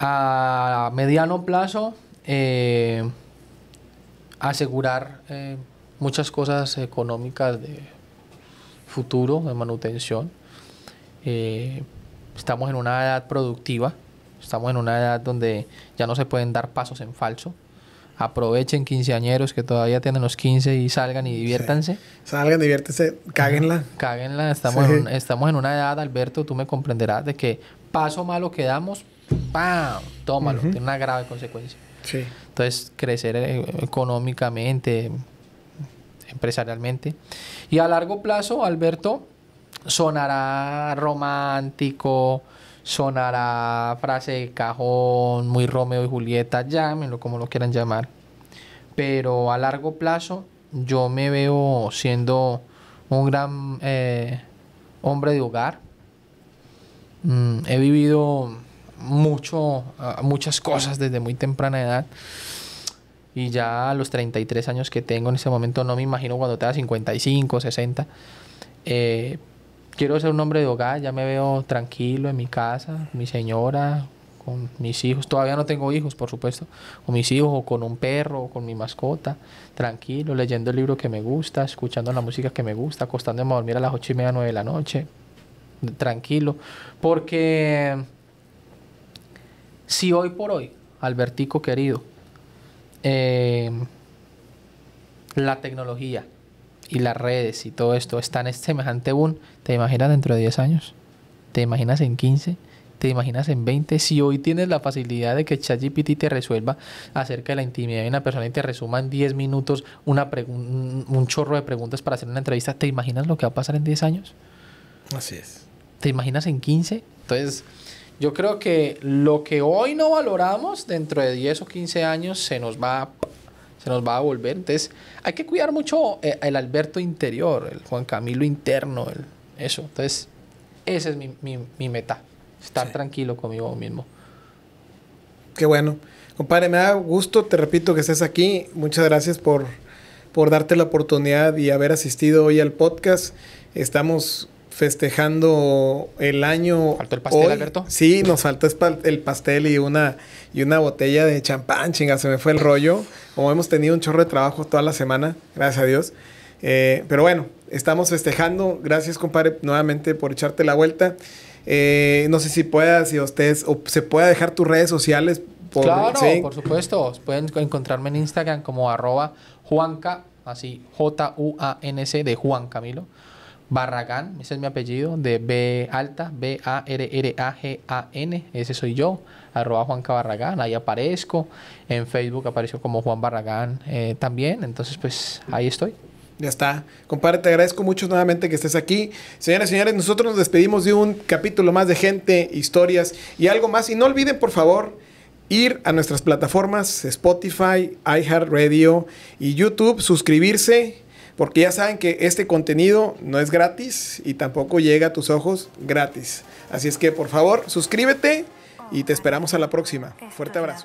A mediano plazo, eh, asegurar eh, muchas cosas económicas de futuro de manutención. Eh, estamos en una edad productiva, estamos en una edad donde ya no se pueden dar pasos en falso. Aprovechen quinceañeros que todavía tienen los 15 y salgan y diviértanse. Salgan, diviértanse, cáguenla. Cáguenla, estamos, en, estamos en una edad, Alberto, tú me comprenderás, de que paso malo que damos, ¡pam! Tómalo, tiene una grave consecuencia. Sí. Entonces, crecer eh, económicamente, empresarialmente. Y a largo plazo, Alberto, sonará romántico, sonará frase de cajón, muy Romeo y Julieta, llámenlo como lo quieran llamar. Pero a largo plazo, yo me veo siendo un gran eh, hombre de hogar. Mm, he vivido mucho, ah, muchas cosas desde muy temprana edad. Y ya a los 33 años que tengo en ese momento, no me imagino cuando tenga 55, 60. Eh, quiero ser un hombre de hogar, ya me veo tranquilo en mi casa, mi señora, con mis hijos. Todavía no tengo hijos, por supuesto. Con mis hijos, o con un perro, o con mi mascota. Tranquilo, leyendo el libro que me gusta, escuchando la música que me gusta, acostándome a dormir a las 8 y media, 9 de la noche. Tranquilo. Porque si hoy por hoy, Albertico querido, Em, la tecnología y las redes y todo esto están en semejante boom, ¿te imaginas dentro de 10 años? ¿Te imaginas en 15? ¿Te imaginas en 20? Si hoy tienes la facilidad de que ChatGPT te resuelva acerca de la intimidad de una persona y te resuma en 10 minutos una un chorro de preguntas para hacer una entrevista, ¿te imaginas lo que va a pasar en 10 años? Así es. ¿Te imaginas en 15? Entonces, yo creo que lo que hoy no valoramos, dentro de 10 o 15 años se nos va a se nos va a volver. Entonces, hay que cuidar mucho eh, el Alberto interior, el Juan Camilo interno, eso. Entonces, esa es mi, mi, meta, estar tranquilo conmigo mismo. Qué bueno. Compadre, me da gusto, te repito, que estés aquí. Muchas gracias por, por darte la oportunidad y haber asistido hoy al podcast. Estamos festejando el año. ¿Faltó el pastel, Alberto? Sí, nos faltó el pastel y una, y una botella de champán, chinga, se me fue el rollo. Como hemos tenido un chorro de trabajo toda la semana, gracias a Dios. Eh, pero bueno, estamos festejando. Gracias, compadre, nuevamente por echarte la vuelta. Eh, no sé si puedas, si ustedes, o se pueda dejar tus redes sociales. Por, claro, por supuesto. Pueden encontrarme en Instagram como arroba Juanca, así J-U-A-N-C de Juan Camilo. Barragán, ese es mi apellido, de B alta, B-A-R-R-A-G-A-N, ese soy yo, arroba Juanca Barragán, ahí aparezco, en Facebook apareció como Juan Barragán eh, también, entonces pues ahí estoy. Ya está. Compadre, te agradezco mucho nuevamente que estés aquí. Señoras y señores, nosotros nos despedimos de un capítulo más de gente, historias y algo más. Y no olviden, por favor, ir a nuestras plataformas Spotify, iHeartRadio y YouTube, suscribirse porque ya saben que este contenido no es gratis y tampoco llega a tus ojos gratis. Así es que por favor suscríbete y te esperamos a la próxima. Fuerte abrazo.